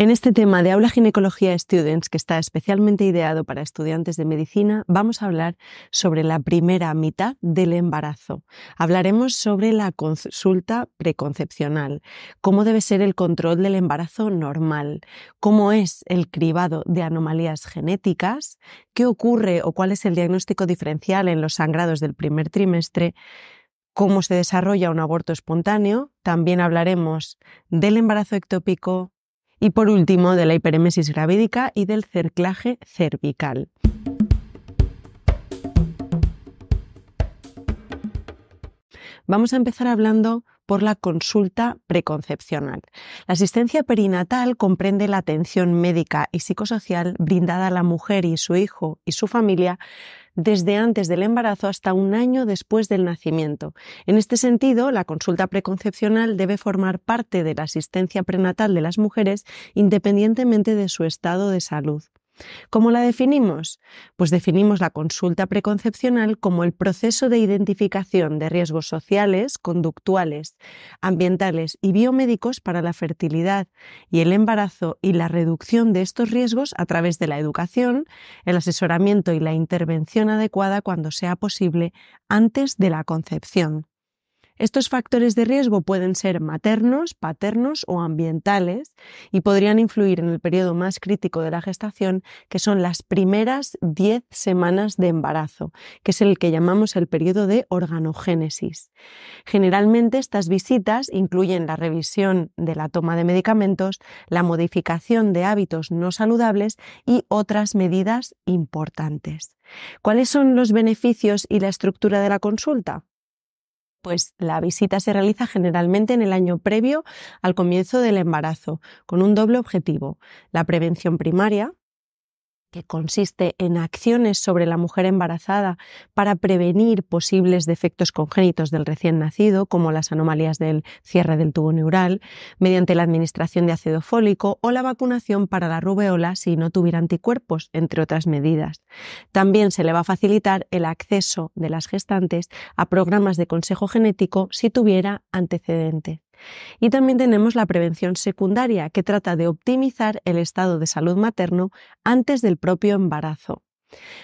En este tema de Aula Ginecología Students, que está especialmente ideado para estudiantes de medicina, vamos a hablar sobre la primera mitad del embarazo. Hablaremos sobre la consulta preconcepcional, cómo debe ser el control del embarazo normal, cómo es el cribado de anomalías genéticas, qué ocurre o cuál es el diagnóstico diferencial en los sangrados del primer trimestre, cómo se desarrolla un aborto espontáneo, también hablaremos del embarazo ectópico, y por último de la hiperemesis gravídica y del cerclaje cervical. Vamos a empezar hablando por la consulta preconcepcional. La asistencia perinatal comprende la atención médica y psicosocial brindada a la mujer y su hijo y su familia desde antes del embarazo hasta un año después del nacimiento. En este sentido, la consulta preconcepcional debe formar parte de la asistencia prenatal de las mujeres independientemente de su estado de salud. ¿Cómo la definimos? Pues definimos la consulta preconcepcional como el proceso de identificación de riesgos sociales, conductuales, ambientales y biomédicos para la fertilidad y el embarazo y la reducción de estos riesgos a través de la educación, el asesoramiento y la intervención adecuada cuando sea posible antes de la concepción. Estos factores de riesgo pueden ser maternos, paternos o ambientales y podrían influir en el periodo más crítico de la gestación, que son las primeras 10 semanas de embarazo, que es el que llamamos el periodo de organogénesis. Generalmente estas visitas incluyen la revisión de la toma de medicamentos, la modificación de hábitos no saludables y otras medidas importantes. ¿Cuáles son los beneficios y la estructura de la consulta? Pues la visita se realiza generalmente en el año previo al comienzo del embarazo, con un doble objetivo, la prevención primaria, que consiste en acciones sobre la mujer embarazada para prevenir posibles defectos congénitos del recién nacido, como las anomalías del cierre del tubo neural, mediante la administración de ácido fólico o la vacunación para la rubeola si no tuviera anticuerpos, entre otras medidas. También se le va a facilitar el acceso de las gestantes a programas de consejo genético si tuviera antecedente. Y también tenemos la prevención secundaria, que trata de optimizar el estado de salud materno antes del propio embarazo.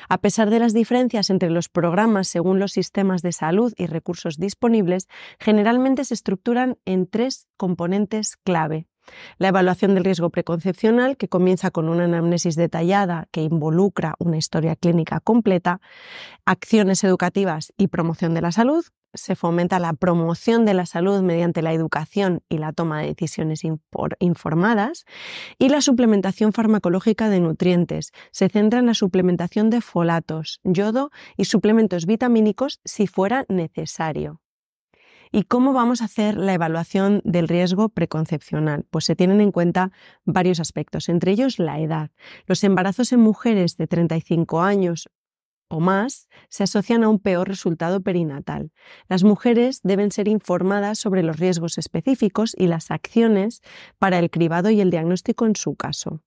A pesar de las diferencias entre los programas según los sistemas de salud y recursos disponibles, generalmente se estructuran en tres componentes clave. La evaluación del riesgo preconcepcional, que comienza con una anamnesis detallada que involucra una historia clínica completa, acciones educativas y promoción de la salud, se fomenta la promoción de la salud mediante la educación y la toma de decisiones informadas y la suplementación farmacológica de nutrientes. Se centra en la suplementación de folatos, yodo y suplementos vitamínicos si fuera necesario. ¿Y cómo vamos a hacer la evaluación del riesgo preconcepcional? Pues se tienen en cuenta varios aspectos, entre ellos la edad. Los embarazos en mujeres de 35 años o más se asocian a un peor resultado perinatal. Las mujeres deben ser informadas sobre los riesgos específicos y las acciones para el cribado y el diagnóstico en su caso.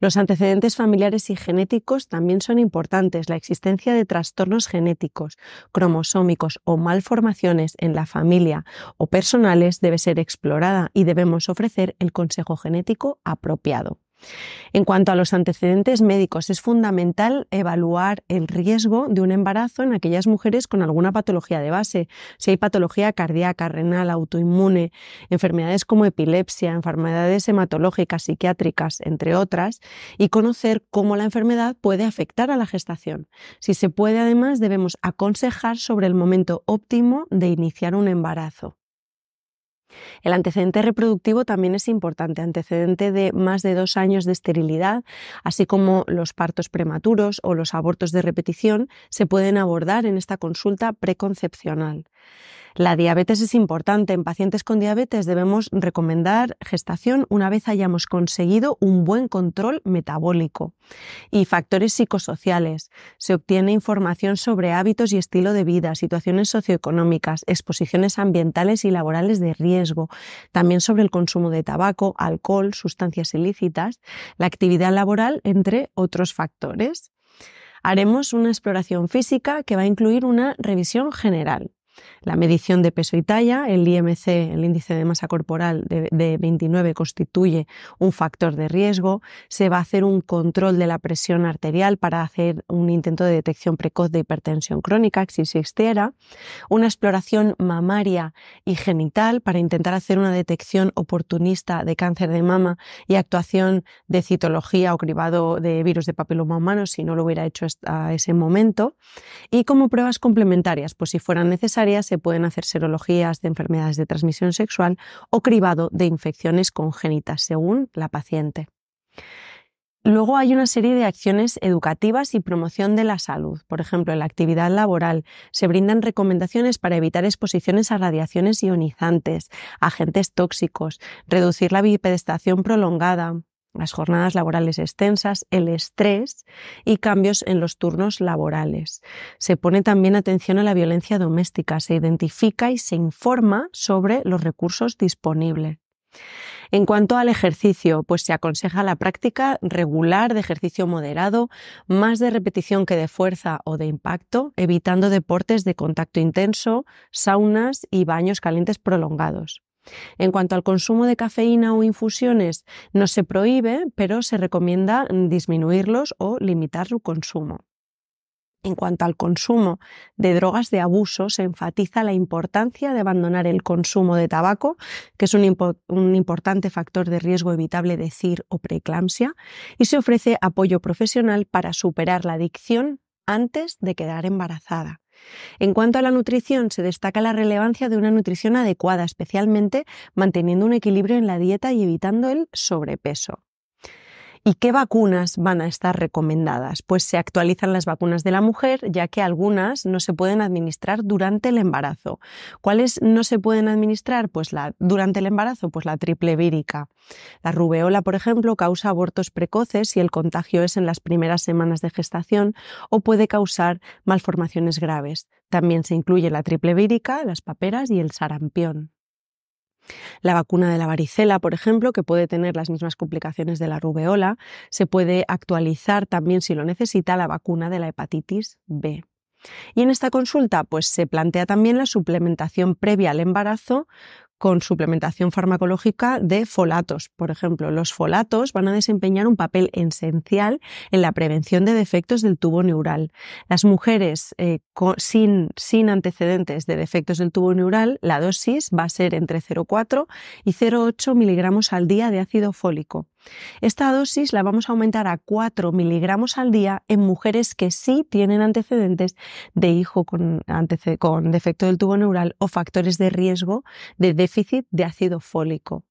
Los antecedentes familiares y genéticos también son importantes. La existencia de trastornos genéticos, cromosómicos o malformaciones en la familia o personales debe ser explorada y debemos ofrecer el consejo genético apropiado. En cuanto a los antecedentes médicos, es fundamental evaluar el riesgo de un embarazo en aquellas mujeres con alguna patología de base, si hay patología cardíaca, renal, autoinmune, enfermedades como epilepsia, enfermedades hematológicas, psiquiátricas, entre otras, y conocer cómo la enfermedad puede afectar a la gestación. Si se puede, además, debemos aconsejar sobre el momento óptimo de iniciar un embarazo. El antecedente reproductivo también es importante, antecedente de más de dos años de esterilidad, así como los partos prematuros o los abortos de repetición, se pueden abordar en esta consulta preconcepcional. La diabetes es importante. En pacientes con diabetes debemos recomendar gestación una vez hayamos conseguido un buen control metabólico y factores psicosociales. Se obtiene información sobre hábitos y estilo de vida, situaciones socioeconómicas, exposiciones ambientales y laborales de riesgo, también sobre el consumo de tabaco, alcohol, sustancias ilícitas, la actividad laboral, entre otros factores haremos una exploración física que va a incluir una revisión general. La medición de peso y talla, el IMC, el índice de masa corporal de, 29, constituye un factor de riesgo. Se va a hacer un control de la presión arterial para hacer un intento de detección precoz de hipertensión crónica, si existiera. Una exploración mamaria y genital para intentar hacer una detección oportunista de cáncer de mama y actuación de citología o cribado de virus de papiloma humano si no lo hubiera hecho hasta ese momento. Y como pruebas complementarias, pues si fueran necesarias, se pueden hacer serologías de enfermedades de transmisión sexual o cribado de infecciones congénitas, según la paciente. Luego hay una serie de acciones educativas y promoción de la salud. Por ejemplo, en la actividad laboral se brindan recomendaciones para evitar exposiciones a radiaciones ionizantes, agentes tóxicos, reducir la bipedestación prolongada, las jornadas laborales extensas, el estrés y cambios en los turnos laborales. Se pone también atención a la violencia doméstica, se identifica y se informa sobre los recursos disponibles. En cuanto al ejercicio, pues se aconseja la práctica regular de ejercicio moderado, más de repetición que de fuerza o de impacto, evitando deportes de contacto intenso, saunas y baños calientes prolongados. En cuanto al consumo de cafeína o infusiones, no se prohíbe, pero se recomienda disminuirlos o limitar su consumo. En cuanto al consumo de drogas de abuso, se enfatiza la importancia de abandonar el consumo de tabaco, que es un, importante factor de riesgo evitable de CIR o preeclampsia, y se ofrece apoyo profesional para superar la adicción antes de quedar embarazada. En cuanto a la nutrición, se destaca la relevancia de una nutrición adecuada, especialmente manteniendo un equilibrio en la dieta y evitando el sobrepeso. ¿Y qué vacunas van a estar recomendadas? Pues se actualizan las vacunas de la mujer, ya que algunas no se pueden administrar durante el embarazo. ¿Cuáles no se pueden administrar? Pues la, durante el embarazo, pues la triple vírica. La rubeola, por ejemplo, causa abortos precoces si el contagio es en las primeras semanas de gestación o puede causar malformaciones graves. También se incluye la triple vírica, las paperas y el sarampión. La vacuna de la varicela, por ejemplo, que puede tener las mismas complicaciones de la rubeola, se puede actualizar también si lo necesita la vacuna de la hepatitis B. Y en esta consulta pues se plantea también la suplementación previa al embarazo con suplementación farmacológica de folatos. Por ejemplo, los folatos van a desempeñar un papel esencial en la prevención de defectos del tubo neural. Las mujeres eh, sin, sin antecedentes de defectos del tubo neural, la dosis va a ser entre 0,4 y 0,8 miligramos al día de ácido fólico. Esta dosis la vamos a aumentar a 4 miligramos al día en mujeres que sí tienen antecedentes de hijo con, con defecto del tubo neural o factores de riesgo de déficit de ácido fólico.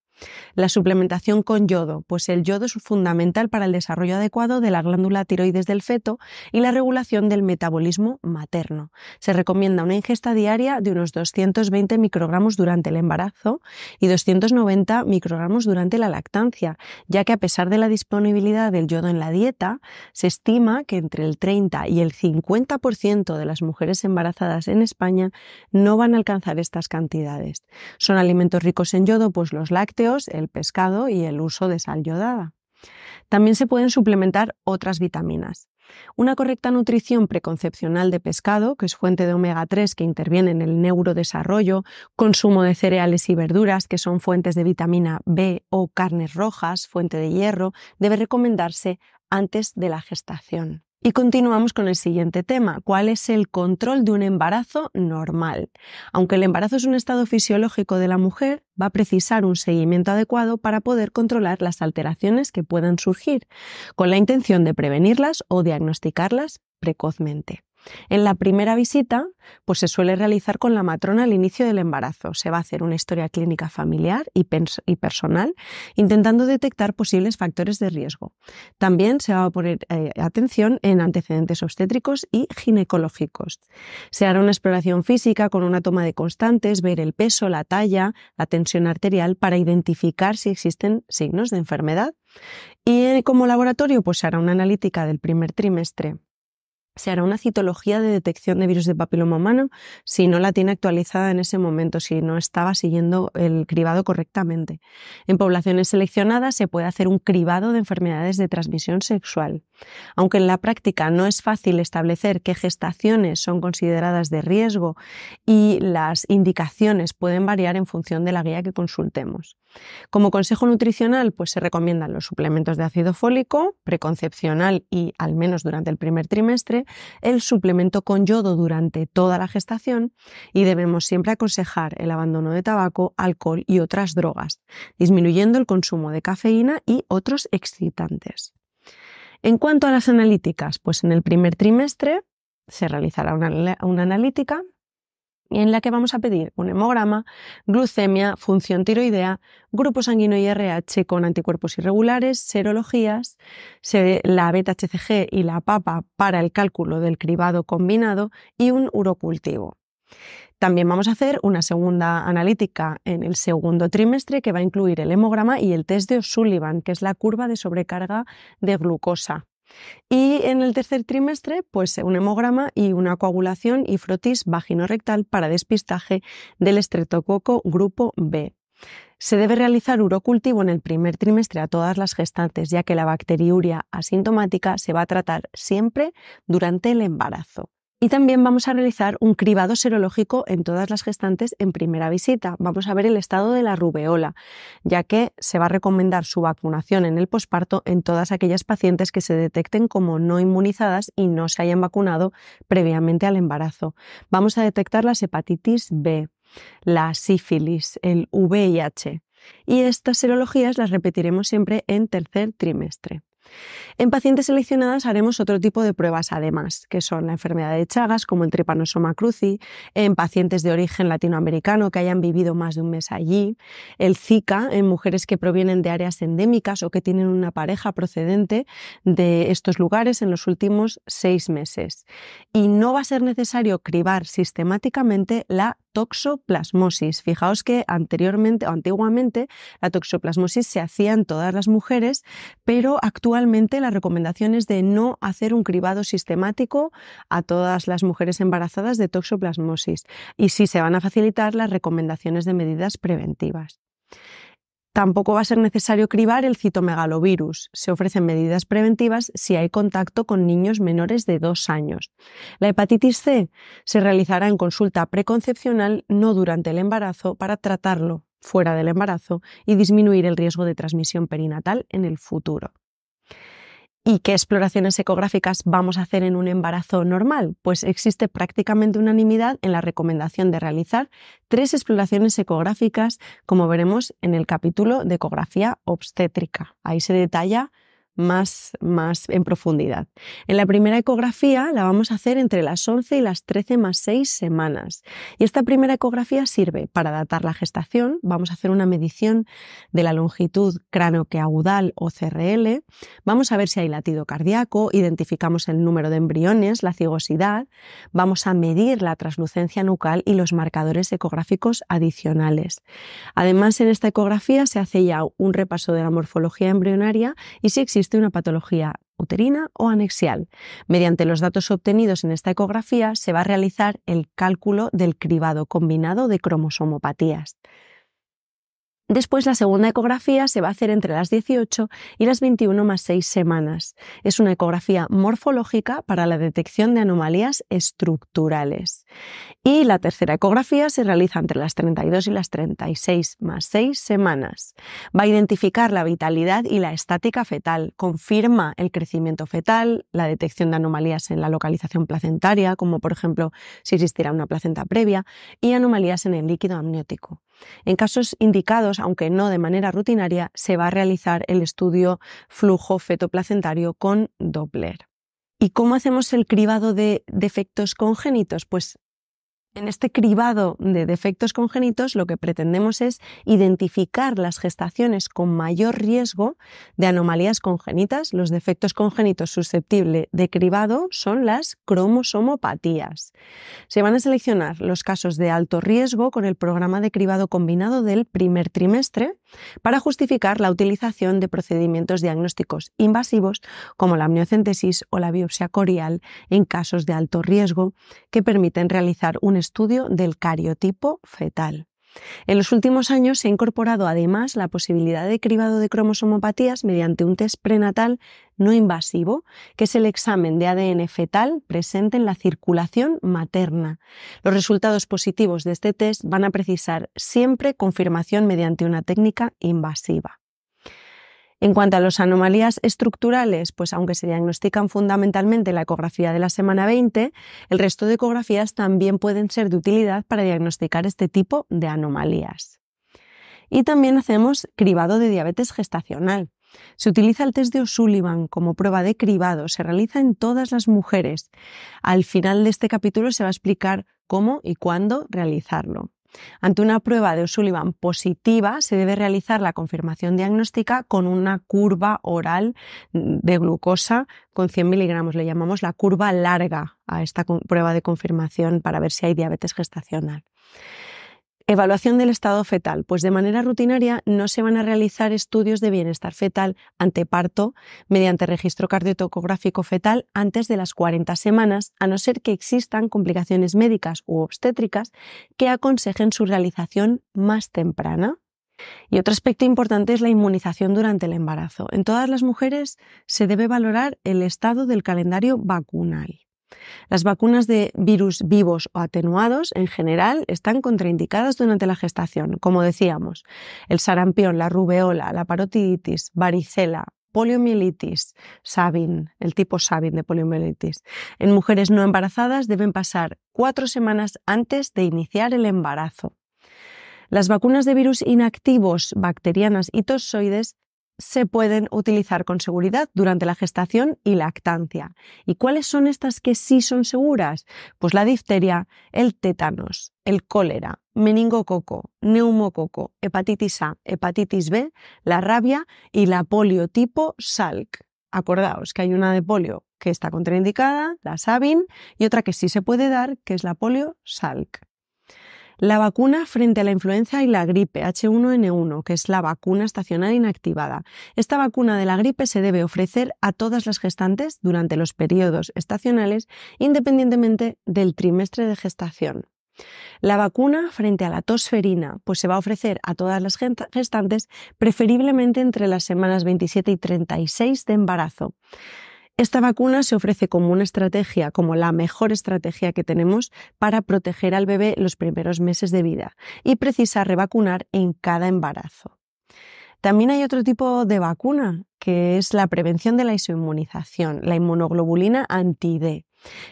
La suplementación con yodo, pues el yodo es fundamental para el desarrollo adecuado de la glándula tiroides del feto y la regulación del metabolismo materno. Se recomienda una ingesta diaria de unos 220 microgramos durante el embarazo y 290 microgramos durante la lactancia, ya que a pesar de la disponibilidad del yodo en la dieta, se estima que entre el 30 y el 50% de las mujeres embarazadas en España no van a alcanzar estas cantidades. Son alimentos ricos en yodo, pues los lácteos, el pescado y el uso de sal yodada. También se pueden suplementar otras vitaminas. Una correcta nutrición preconcepcional de pescado, que es fuente de omega 3 que interviene en el neurodesarrollo, consumo de cereales y verduras, que son fuentes de vitamina B o carnes rojas, fuente de hierro, debe recomendarse antes de la gestación. Y continuamos con el siguiente tema, cuál es el control de un embarazo normal. Aunque el embarazo es un estado fisiológico de la mujer, va a precisar un seguimiento adecuado para poder controlar las alteraciones que puedan surgir, con la intención de prevenirlas o diagnosticarlas precozmente. En la primera visita, pues se suele realizar con la matrona al inicio del embarazo. Se va a hacer una historia clínica familiar y, personal, intentando detectar posibles factores de riesgo. También se va a poner eh, atención en antecedentes obstétricos y ginecológicos. Se hará una exploración física con una toma de constantes, ver el peso, la talla, la tensión arterial para identificar si existen signos de enfermedad. Y eh, como laboratorio, pues se hará una analítica del primer trimestre se hará una citología de detección de virus de papiloma humano si no la tiene actualizada en ese momento, si no estaba siguiendo el cribado correctamente. En poblaciones seleccionadas se puede hacer un cribado de enfermedades de transmisión sexual. Aunque en la práctica no es fácil establecer qué gestaciones son consideradas de riesgo y las indicaciones pueden variar en función de la guía que consultemos. Como consejo nutricional, pues se recomiendan los suplementos de ácido fólico, preconcepcional y al menos durante el primer trimestre, el suplemento con yodo durante toda la gestación y debemos siempre aconsejar el abandono de tabaco, alcohol y otras drogas, disminuyendo el consumo de cafeína y otros excitantes. En cuanto a las analíticas, pues en el primer trimestre se realizará una, una, analítica en la que vamos a pedir un hemograma, glucemia, función tiroidea, grupo sanguíneo RH con anticuerpos irregulares, serologías, la beta-HCG y la papa para el cálculo del cribado combinado y un urocultivo. También vamos a hacer una segunda analítica en el segundo trimestre que va a incluir el hemograma y el test de O'Sullivan, que es la curva de sobrecarga de glucosa. Y en el tercer trimestre, pues un hemograma y una coagulación y frotis vaginorrectal para despistaje del estreptococo grupo B. Se debe realizar urocultivo en el primer trimestre a todas las gestantes, ya que la bacteriuria asintomática se va a tratar siempre durante el embarazo. Y también vamos a realizar un cribado serológico en todas las gestantes en primera visita. Vamos a ver el estado de la rubeola, ya que se va a recomendar su vacunación en el posparto en todas aquellas pacientes que se detecten como no inmunizadas y no se hayan vacunado previamente al embarazo. Vamos a detectar las hepatitis B, la sífilis, el VIH. Y estas serologías las repetiremos siempre en tercer trimestre. En pacientes seleccionadas haremos otro tipo de pruebas además, que son la enfermedad de Chagas, como el Trypanosoma cruzi, en pacientes de origen latinoamericano que hayan vivido más de un mes allí, el Zika en mujeres que provienen de áreas endémicas o que tienen una pareja procedente de estos lugares en los últimos seis meses. Y no va a ser necesario cribar sistemáticamente la toxoplasmosis. Fijaos que anteriormente o antiguamente la toxoplasmosis se hacía en todas las mujeres, pero actualmente la recomendación es de no hacer un cribado sistemático a todas las mujeres embarazadas de toxoplasmosis y sí se van a facilitar las recomendaciones de medidas preventivas. Tampoco va a ser necesario cribar el citomegalovirus. Se ofrecen medidas preventivas si hay contacto con niños menores de dos años. La hepatitis C se realizará en consulta preconcepcional no durante el embarazo para tratarlo fuera del embarazo y disminuir el riesgo de transmisión perinatal en el futuro. ¿Y qué exploraciones ecográficas vamos a hacer en un embarazo normal? Pues existe prácticamente unanimidad en la recomendación de realizar tres exploraciones ecográficas, como veremos en el capítulo de ecografía obstétrica. Ahí se detalla más, más en profundidad. En la primera ecografía la vamos a hacer entre las 11 y las 13 más 6 semanas. Y esta primera ecografía sirve para datar la gestación. Vamos a hacer una medición de la longitud agudal o CRL. Vamos a ver si hay latido cardíaco, identificamos el número de embriones, la cigosidad. Vamos a medir la translucencia nucal y los marcadores ecográficos adicionales. Además, en esta ecografía se hace ya un repaso de la morfología embrionaria y si existe de una patología uterina o anexial. Mediante los datos obtenidos en esta ecografía se va a realizar el cálculo del cribado combinado de cromosomopatías. Después, la segunda ecografía se va a hacer entre las 18 y las 21 más 6 semanas. Es una ecografía morfológica para la detección de anomalías estructurales. Y la tercera ecografía se realiza entre las 32 y las 36 más 6 semanas. Va a identificar la vitalidad y la estática fetal, confirma el crecimiento fetal, la detección de anomalías en la localización placentaria, como por ejemplo si existiera una placenta previa, y anomalías en el líquido amniótico. En casos indicados, aunque no de manera rutinaria, se va a realizar el estudio flujo fetoplacentario con Doppler. ¿Y cómo hacemos el cribado de defectos congénitos? Pues en este cribado de defectos congénitos lo que pretendemos es identificar las gestaciones con mayor riesgo de anomalías congénitas. Los defectos congénitos susceptibles de cribado son las cromosomopatías. Se van a seleccionar los casos de alto riesgo con el programa de cribado combinado del primer trimestre para justificar la utilización de procedimientos diagnósticos invasivos como la amniocentesis o la biopsia corial en casos de alto riesgo que permiten realizar un estudio estudio del cariotipo fetal. En los últimos años se ha incorporado además la posibilidad de cribado de cromosomopatías mediante un test prenatal no invasivo, que es el examen de ADN fetal presente en la circulación materna. Los resultados positivos de este test van a precisar siempre confirmación mediante una técnica invasiva. En cuanto a las anomalías estructurales, pues aunque se diagnostican fundamentalmente la ecografía de la semana 20, el resto de ecografías también pueden ser de utilidad para diagnosticar este tipo de anomalías. Y también hacemos cribado de diabetes gestacional. Se utiliza el test de O'Sullivan como prueba de cribado, se realiza en todas las mujeres. Al final de este capítulo se va a explicar cómo y cuándo realizarlo. Ante una prueba de O'Sullivan positiva, se debe realizar la confirmación diagnóstica con una curva oral de glucosa con 100 miligramos. Le llamamos la curva larga a esta prueba de confirmación para ver si hay diabetes gestacional. Evaluación del estado fetal. Pues de manera rutinaria no se van a realizar estudios de bienestar fetal ante parto mediante registro cardiotocográfico fetal antes de las 40 semanas, a no ser que existan complicaciones médicas u obstétricas que aconsejen su realización más temprana. Y otro aspecto importante es la inmunización durante el embarazo. En todas las mujeres se debe valorar el estado del calendario vacunal. Las vacunas de virus vivos o atenuados, en general, están contraindicadas durante la gestación, como decíamos. El sarampión, la rubeola, la parotiditis, varicela, poliomielitis, Sabin, el tipo Sabin de poliomielitis. En mujeres no embarazadas deben pasar cuatro semanas antes de iniciar el embarazo. Las vacunas de virus inactivos, bacterianas y toxoides se pueden utilizar con seguridad durante la gestación y lactancia. ¿Y cuáles son estas que sí son seguras? Pues la difteria, el tétanos, el cólera, meningococo, neumococo, hepatitis A, hepatitis B, la rabia y la polio tipo SALC. Acordaos que hay una de polio que está contraindicada, la SABIN, y otra que sí se puede dar, que es la polio SALC. La vacuna frente a la influenza y la gripe H1N1, que es la vacuna estacional inactivada. Esta vacuna de la gripe se debe ofrecer a todas las gestantes durante los periodos estacionales, independientemente del trimestre de gestación. La vacuna frente a la tosferina pues se va a ofrecer a todas las gestantes, preferiblemente entre las semanas 27 y 36 de embarazo. Esta vacuna se ofrece como una estrategia, como la mejor estrategia que tenemos para proteger al bebé los primeros meses de vida y precisa revacunar en cada embarazo. También hay otro tipo de vacuna, que es la prevención de la isoinmunización, la inmunoglobulina anti-D.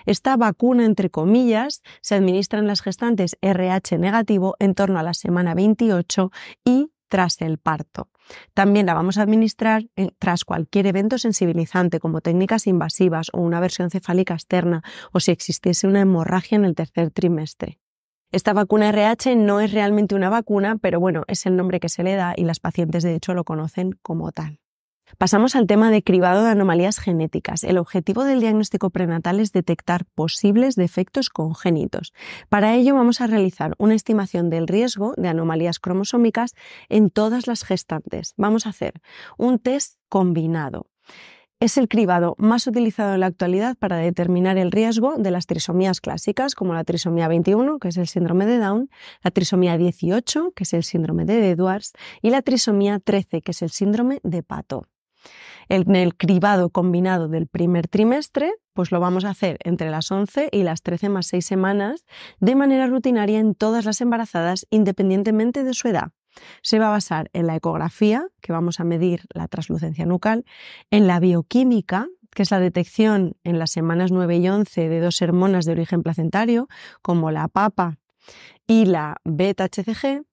Esta vacuna, entre comillas, se administra en las gestantes RH negativo en torno a la semana 28 y tras el parto. También la vamos a administrar eh, tras cualquier evento sensibilizante, como técnicas invasivas o una versión cefálica externa, o si existiese una hemorragia en el tercer trimestre. Esta vacuna RH no es realmente una vacuna, pero bueno, es el nombre que se le da y las pacientes de hecho lo conocen como tal. Pasamos al tema de cribado de anomalías genéticas. El objetivo del diagnóstico prenatal es detectar posibles defectos congénitos. Para ello vamos a realizar una estimación del riesgo de anomalías cromosómicas en todas las gestantes. Vamos a hacer un test combinado. Es el cribado más utilizado en la actualidad para determinar el riesgo de las trisomías clásicas, como la trisomía 21, que es el síndrome de Down, la trisomía 18, que es el síndrome de Edwards, y la trisomía 13, que es el síndrome de Pato. En el cribado combinado del primer trimestre, pues lo vamos a hacer entre las 11 y las 13 más 6 semanas de manera rutinaria en todas las embarazadas independientemente de su edad. Se va a basar en la ecografía, que vamos a medir la translucencia nucal, en la bioquímica, que es la detección en las semanas 9 y 11 de dos hormonas de origen placentario, como la PAPA y la beta-HCG,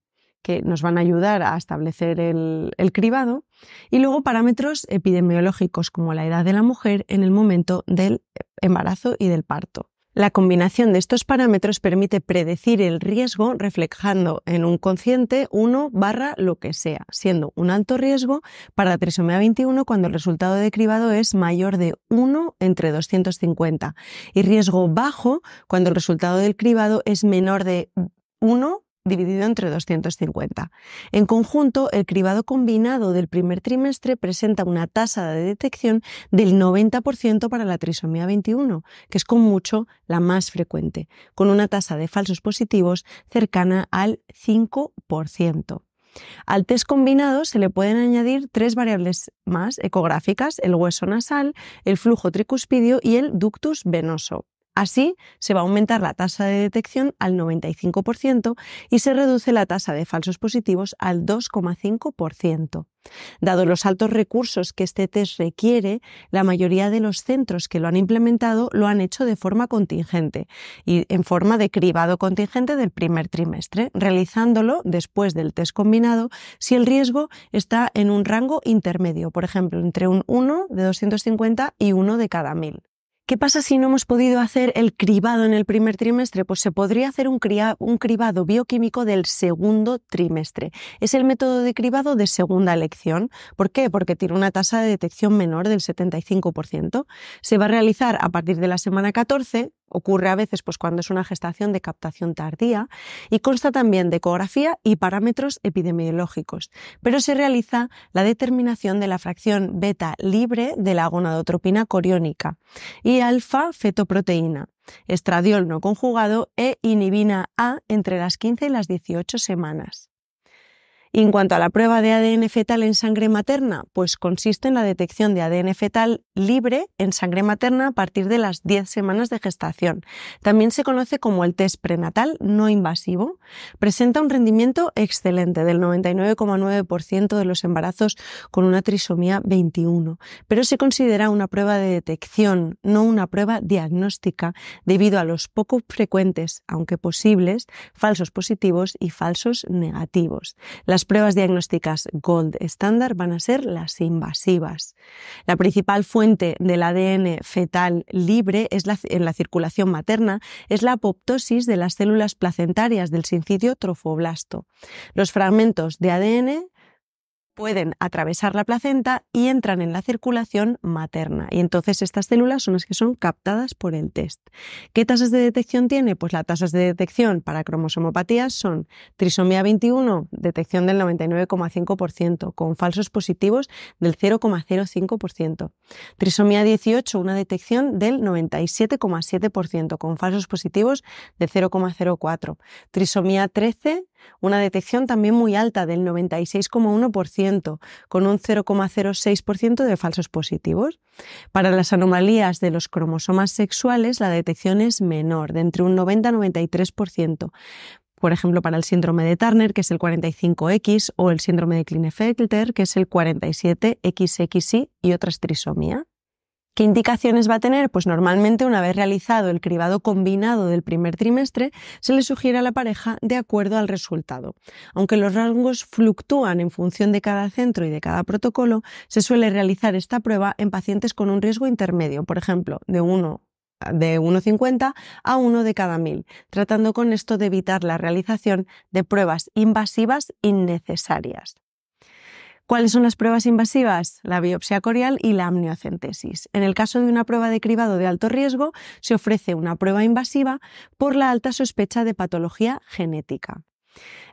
que nos van a ayudar a establecer el, cribado, y luego parámetros epidemiológicos como la edad de la mujer en el momento del embarazo y del parto. La combinación de estos parámetros permite predecir el riesgo reflejando en un consciente 1 barra lo que sea, siendo un alto riesgo para la trisomía 21 cuando el resultado de cribado es mayor de 1 entre 250 y riesgo bajo cuando el resultado del cribado es menor de 1 dividido entre 250. En conjunto, el cribado combinado del primer trimestre presenta una tasa de detección del 90% para la trisomía 21, que es con mucho la más frecuente, con una tasa de falsos positivos cercana al 5%. Al test combinado se le pueden añadir tres variables más ecográficas, el hueso nasal, el flujo tricuspidio y el ductus venoso. Así, se va a aumentar la tasa de detección al 95% y se reduce la tasa de falsos positivos al 2,5%. Dado los altos recursos que este test requiere, la mayoría de los centros que lo han implementado lo han hecho de forma contingente y en forma de cribado contingente del primer trimestre, realizándolo después del test combinado si el riesgo está en un rango intermedio, por ejemplo, entre un 1 de 250 y 1 de cada 1000. ¿Qué pasa si no hemos podido hacer el cribado en el primer trimestre? Pues se podría hacer un, cribado bioquímico del segundo trimestre. Es el método de cribado de segunda elección. ¿Por qué? Porque tiene una tasa de detección menor del 75%. Se va a realizar a partir de la semana 14 Ocurre a veces pues, cuando es una gestación de captación tardía y consta también de ecografía y parámetros epidemiológicos, pero se realiza la determinación de la fracción beta libre de la gonadotropina coriónica y alfa fetoproteína estradiol no conjugado e inhibina A entre las 15 y las 18 semanas en cuanto a la prueba de ADN fetal en sangre materna, pues consiste en la detección de ADN fetal libre en sangre materna a partir de las 10 semanas de gestación. También se conoce como el test prenatal no invasivo. Presenta un rendimiento excelente del 99,9% de los embarazos con una trisomía 21, pero se considera una prueba de detección, no una prueba diagnóstica, debido a los poco frecuentes, aunque posibles, falsos positivos y falsos negativos. Las las pruebas diagnósticas gold Standard van a ser las invasivas. La principal fuente del ADN fetal libre es en la circulación materna es la apoptosis de las células placentarias del sincidio trofoblasto. Los fragmentos de ADN pueden atravesar la placenta y entran en la circulación materna. Y entonces estas células son las que son captadas por el test. ¿Qué tasas de detección tiene? Pues las tasas de detección para cromosomopatías son trisomía 21, detección del 99,5%, con falsos positivos del 0,05%. Trisomía 18, una detección del 97,7%, con falsos positivos del 0,04%. Trisomía 13, una detección también muy alta del 96,1%, con un 0,06% de falsos positivos. Para las anomalías de los cromosomas sexuales, la detección es menor, de entre un 90 y 93%. Por ejemplo, para el síndrome de Turner, que es el 45X, o el síndrome de Klinefelter, que es el 47XXY y otras trisomías. ¿Qué indicaciones va a tener? Pues normalmente una vez realizado el cribado combinado del primer trimestre, se le sugiere a la pareja de acuerdo al resultado. Aunque los rangos fluctúan en función de cada centro y de cada protocolo, se suele realizar esta prueba en pacientes con un riesgo intermedio, por ejemplo, de de 1,50 a 1 de cada 1.000, tratando con esto de evitar la realización de pruebas invasivas innecesarias. ¿Cuáles son las pruebas invasivas? La biopsia corial y la amniocentesis. En el caso de una prueba de cribado de alto riesgo, se ofrece una prueba invasiva por la alta sospecha de patología genética.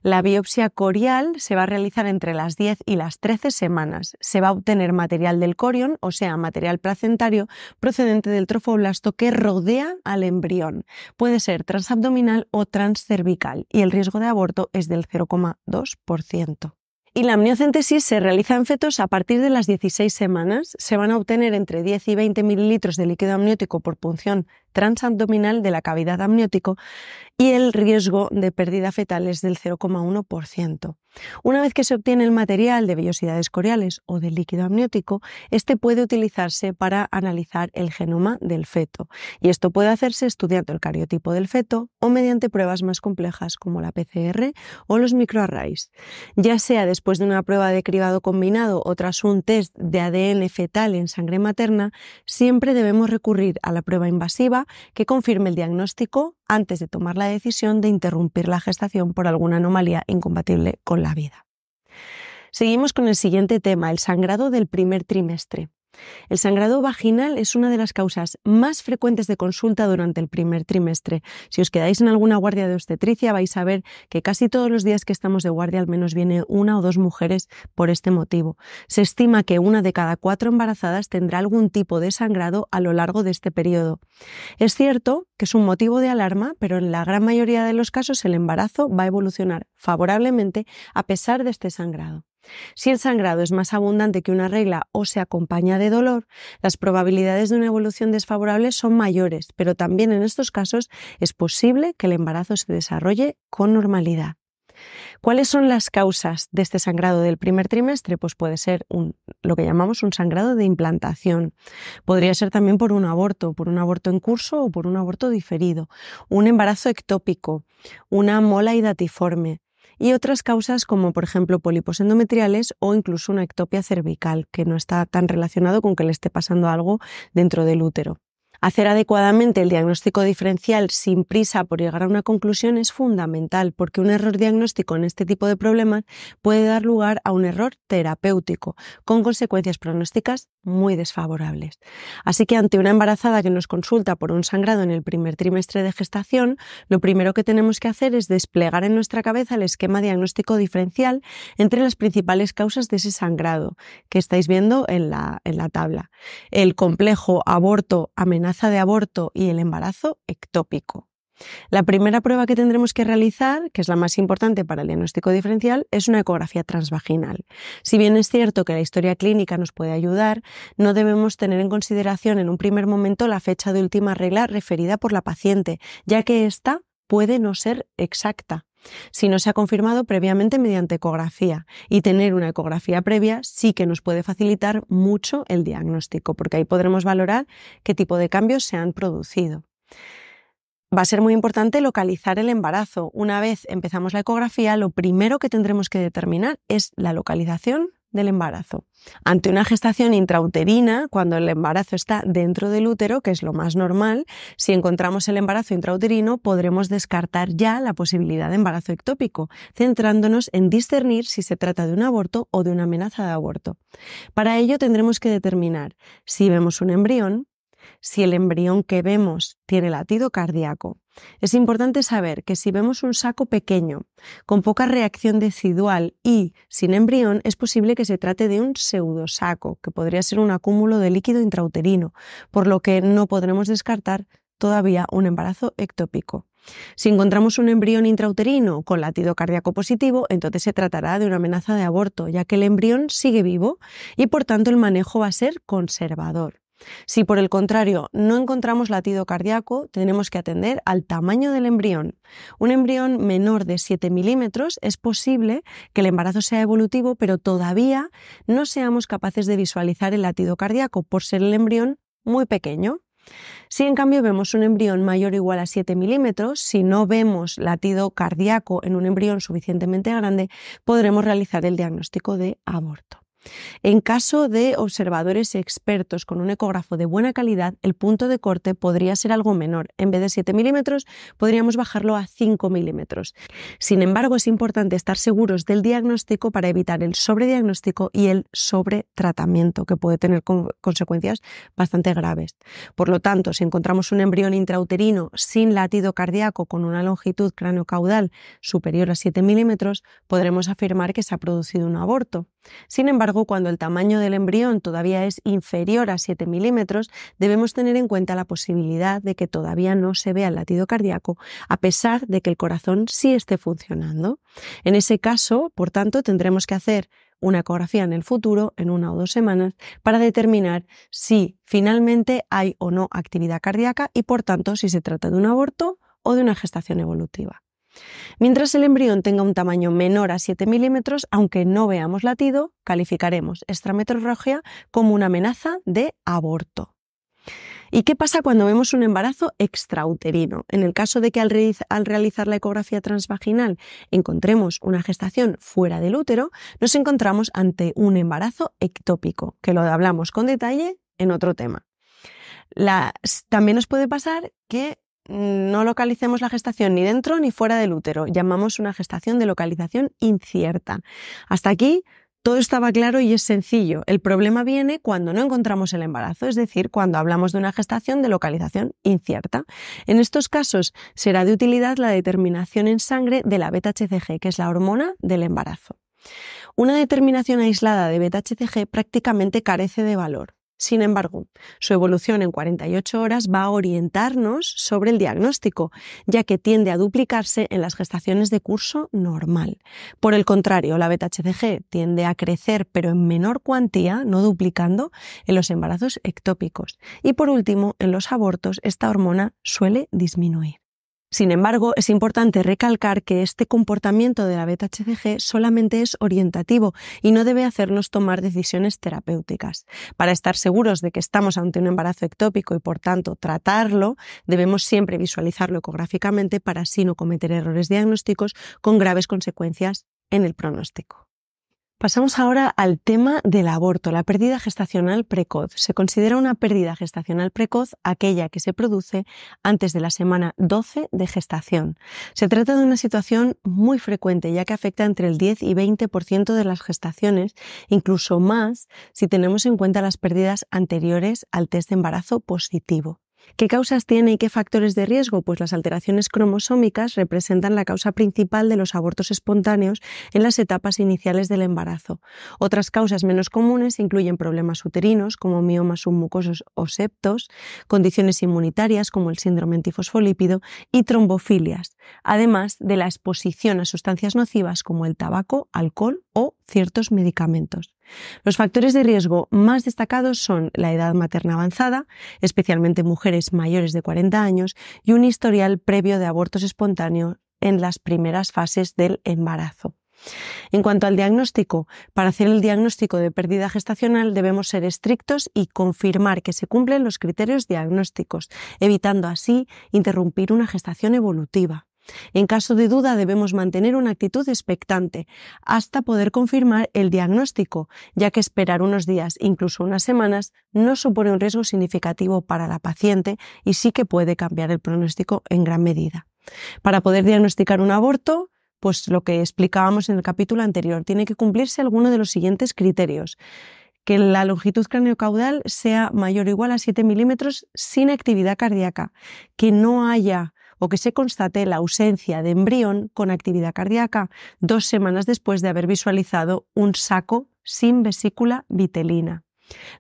La biopsia corial se va a realizar entre las 10 y las 13 semanas. Se va a obtener material del corión, o sea, material placentario procedente del trofoblasto que rodea al embrión. Puede ser transabdominal o transcervical y el riesgo de aborto es del 0,2%. Y la amniocentesis se realiza en fetos a partir de las 16 semanas. Se van a obtener entre 10 y 20 mililitros de líquido amniótico por punción transabdominal de la cavidad amniótico y el riesgo de pérdida fetal es del 0,1%. Una vez que se obtiene el material de vellosidades coriales o de líquido amniótico, este puede utilizarse para analizar el genoma del feto y esto puede hacerse estudiando el cariotipo del feto o mediante pruebas más complejas como la PCR o los microarrays. Ya sea después de una prueba de cribado combinado o tras un test de ADN fetal en sangre materna, siempre debemos recurrir a la prueba invasiva que confirme el diagnóstico antes de tomar la decisión de interrumpir la gestación por alguna anomalía incompatible con la vida. Seguimos con el siguiente tema, el sangrado del primer trimestre. El sangrado vaginal es una de las causas más frecuentes de consulta durante el primer trimestre. Si os quedáis en alguna guardia de obstetricia, vais a ver que casi todos los días que estamos de guardia al menos viene una o dos mujeres por este motivo. Se estima que una de cada cuatro embarazadas tendrá algún tipo de sangrado a lo largo de este periodo. Es cierto que es un motivo de alarma, pero en la gran mayoría de los casos el embarazo va a evolucionar favorablemente a pesar de este sangrado. Si el sangrado es más abundante que una regla o se acompaña de dolor, las probabilidades de una evolución desfavorable son mayores, pero también en estos casos es posible que el embarazo se desarrolle con normalidad. ¿Cuáles son las causas de este sangrado del primer trimestre? Pues puede ser lo que llamamos un sangrado de implantación. Podría ser también por un aborto, por un aborto en curso o por un aborto diferido, un embarazo ectópico, una mola hidatiforme, y otras causas como por ejemplo pólipos endometriales o incluso una ectopia cervical, que no está tan relacionado con que le esté pasando algo dentro del útero. Hacer adecuadamente el diagnóstico diferencial sin prisa por llegar a una conclusión es fundamental porque un error diagnóstico en este tipo de problemas puede dar lugar a un error terapéutico con consecuencias pronósticas muy desfavorables. Así que ante una embarazada que nos consulta por un sangrado en el primer trimestre de gestación, lo primero que tenemos que hacer es desplegar en nuestra cabeza el esquema diagnóstico diferencial entre las principales causas de ese sangrado que estáis viendo en la, tabla. El complejo aborto, amenaza de aborto y el embarazo ectópico. La primera prueba que tendremos que realizar, que es la más importante para el diagnóstico diferencial, es una ecografía transvaginal. Si bien es cierto que la historia clínica nos puede ayudar, no debemos tener en consideración en un primer momento la fecha de última regla referida por la paciente, ya que ésta puede no ser exacta si no se ha confirmado previamente mediante ecografía. Y tener una ecografía previa sí que nos puede facilitar mucho el diagnóstico, porque ahí podremos valorar qué tipo de cambios se han producido. Va a ser muy importante localizar el embarazo. Una vez empezamos la ecografía, lo primero que tendremos que determinar es la localización del embarazo. Ante una gestación intrauterina, cuando el embarazo está dentro del útero, que es lo más normal, si encontramos el embarazo intrauterino, podremos descartar ya la posibilidad de embarazo ectópico, centrándonos en discernir si se trata de un aborto o de una amenaza de aborto. Para ello tendremos que determinar si vemos un embrión, si el embrión que vemos tiene latido cardíaco. Es importante saber que si vemos un saco pequeño, con poca reacción decidual y sin embrión, es posible que se trate de un pseudosaco, que podría ser un acúmulo de líquido intrauterino, por lo que no podremos descartar todavía un embarazo ectópico. Si encontramos un embrión intrauterino con latido cardíaco positivo, entonces se tratará de una amenaza de aborto, ya que el embrión sigue vivo y por tanto el manejo va a ser conservador. Si por el contrario no encontramos latido cardíaco, tenemos que atender al tamaño del embrión. Un embrión menor de 7 milímetros es posible que el embarazo sea evolutivo, pero todavía no seamos capaces de visualizar el latido cardíaco por ser el embrión muy pequeño. Si en cambio vemos un embrión mayor o igual a 7 milímetros, si no vemos latido cardíaco en un embrión suficientemente grande, podremos realizar el diagnóstico de aborto. En caso de observadores expertos con un ecógrafo de buena calidad, el punto de corte podría ser algo menor. En vez de 7 milímetros, podríamos bajarlo a 5 milímetros. Sin embargo, es importante estar seguros del diagnóstico para evitar el sobrediagnóstico y el sobretratamiento, que puede tener consecuencias bastante graves. Por lo tanto, si encontramos un embrión intrauterino sin latido cardíaco con una longitud cráneo-caudal superior a 7 milímetros, podremos afirmar que se ha producido un aborto. Sin embargo, cuando el tamaño del embrión todavía es inferior a 7 milímetros, debemos tener en cuenta la posibilidad de que todavía no se vea el latido cardíaco, a pesar de que el corazón sí esté funcionando. En ese caso, por tanto, tendremos que hacer una ecografía en el futuro, en una o dos semanas, para determinar si finalmente hay o no actividad cardíaca y, por tanto, si se trata de un aborto o de una gestación evolutiva. Mientras el embrión tenga un tamaño menor a 7 milímetros, aunque no veamos latido, calificaremos extrametrorragia como una amenaza de aborto. ¿Y qué pasa cuando vemos un embarazo extrauterino? En el caso de que al, realizar la ecografía transvaginal encontremos una gestación fuera del útero, nos encontramos ante un embarazo ectópico, que lo hablamos con detalle en otro tema. también nos puede pasar que Mm, no localicemos la gestación ni dentro ni fuera del útero. Llamamos una gestación de localización incierta. Hasta aquí todo estaba claro y es sencillo. El problema viene cuando no encontramos el embarazo, es decir, cuando hablamos de una gestación de localización incierta. En estos casos será de utilidad la determinación en sangre de la beta que es la hormona del embarazo. Una determinación aislada de beta prácticamente carece de valor. Sin embargo, su evolución en 48 horas va a orientarnos sobre el diagnóstico, ya que tiende a duplicarse en las gestaciones de curso normal. Por el contrario, la beta tiende a crecer, pero en menor cuantía, no duplicando, en los embarazos ectópicos. Y por último, en los abortos, esta hormona suele disminuir. Sin embargo, es importante recalcar que este comportamiento de la beta-HCG solamente es orientativo y no debe hacernos tomar decisiones terapéuticas. Para estar seguros de que estamos ante un embarazo ectópico y, por tanto, tratarlo, debemos siempre visualizarlo ecográficamente para así no cometer errores diagnósticos con graves consecuencias en el pronóstico. Pasamos ahora al tema del aborto, la pérdida gestacional precoz. Se considera una pérdida gestacional precoz aquella que se produce antes de la semana 12 de gestación. Se trata de una situación muy frecuente ya que afecta entre el 10 y 20% de las gestaciones, incluso más si tenemos en cuenta las pérdidas anteriores al test de embarazo positivo. ¿Qué causas tiene y qué factores de riesgo? Pues las alteraciones cromosómicas representan la causa principal de los abortos espontáneos en las etapas iniciales del embarazo. Otras causas menos comunes incluyen problemas uterinos como miomas submucosos o septos, condiciones inmunitarias como el síndrome antifosfolípido y trombofilias, además de la exposición a sustancias nocivas como el tabaco, alcohol o ciertos medicamentos. Los factores de riesgo más destacados son la edad materna avanzada, especialmente mujeres mayores de 40 años, y un historial previo de abortos espontáneos en las primeras fases del embarazo. En cuanto al diagnóstico, para hacer el diagnóstico de pérdida gestacional debemos ser estrictos y confirmar que se cumplen los criterios diagnósticos, evitando así interrumpir una gestación evolutiva. En caso de duda debemos mantener una actitud expectante hasta poder confirmar el diagnóstico, ya que esperar unos días, incluso unas semanas, no supone un riesgo significativo para la paciente y sí que puede cambiar el pronóstico en gran medida. Para poder diagnosticar un aborto, pues lo que explicábamos en el capítulo anterior, tiene que cumplirse alguno de los siguientes criterios. Que la longitud craneocaudal sea mayor o igual a 7 milímetros sin actividad cardíaca, que no haya o que se constate la ausencia de embrión con actividad cardíaca dos semanas después de haber visualizado un saco sin vesícula vitelina.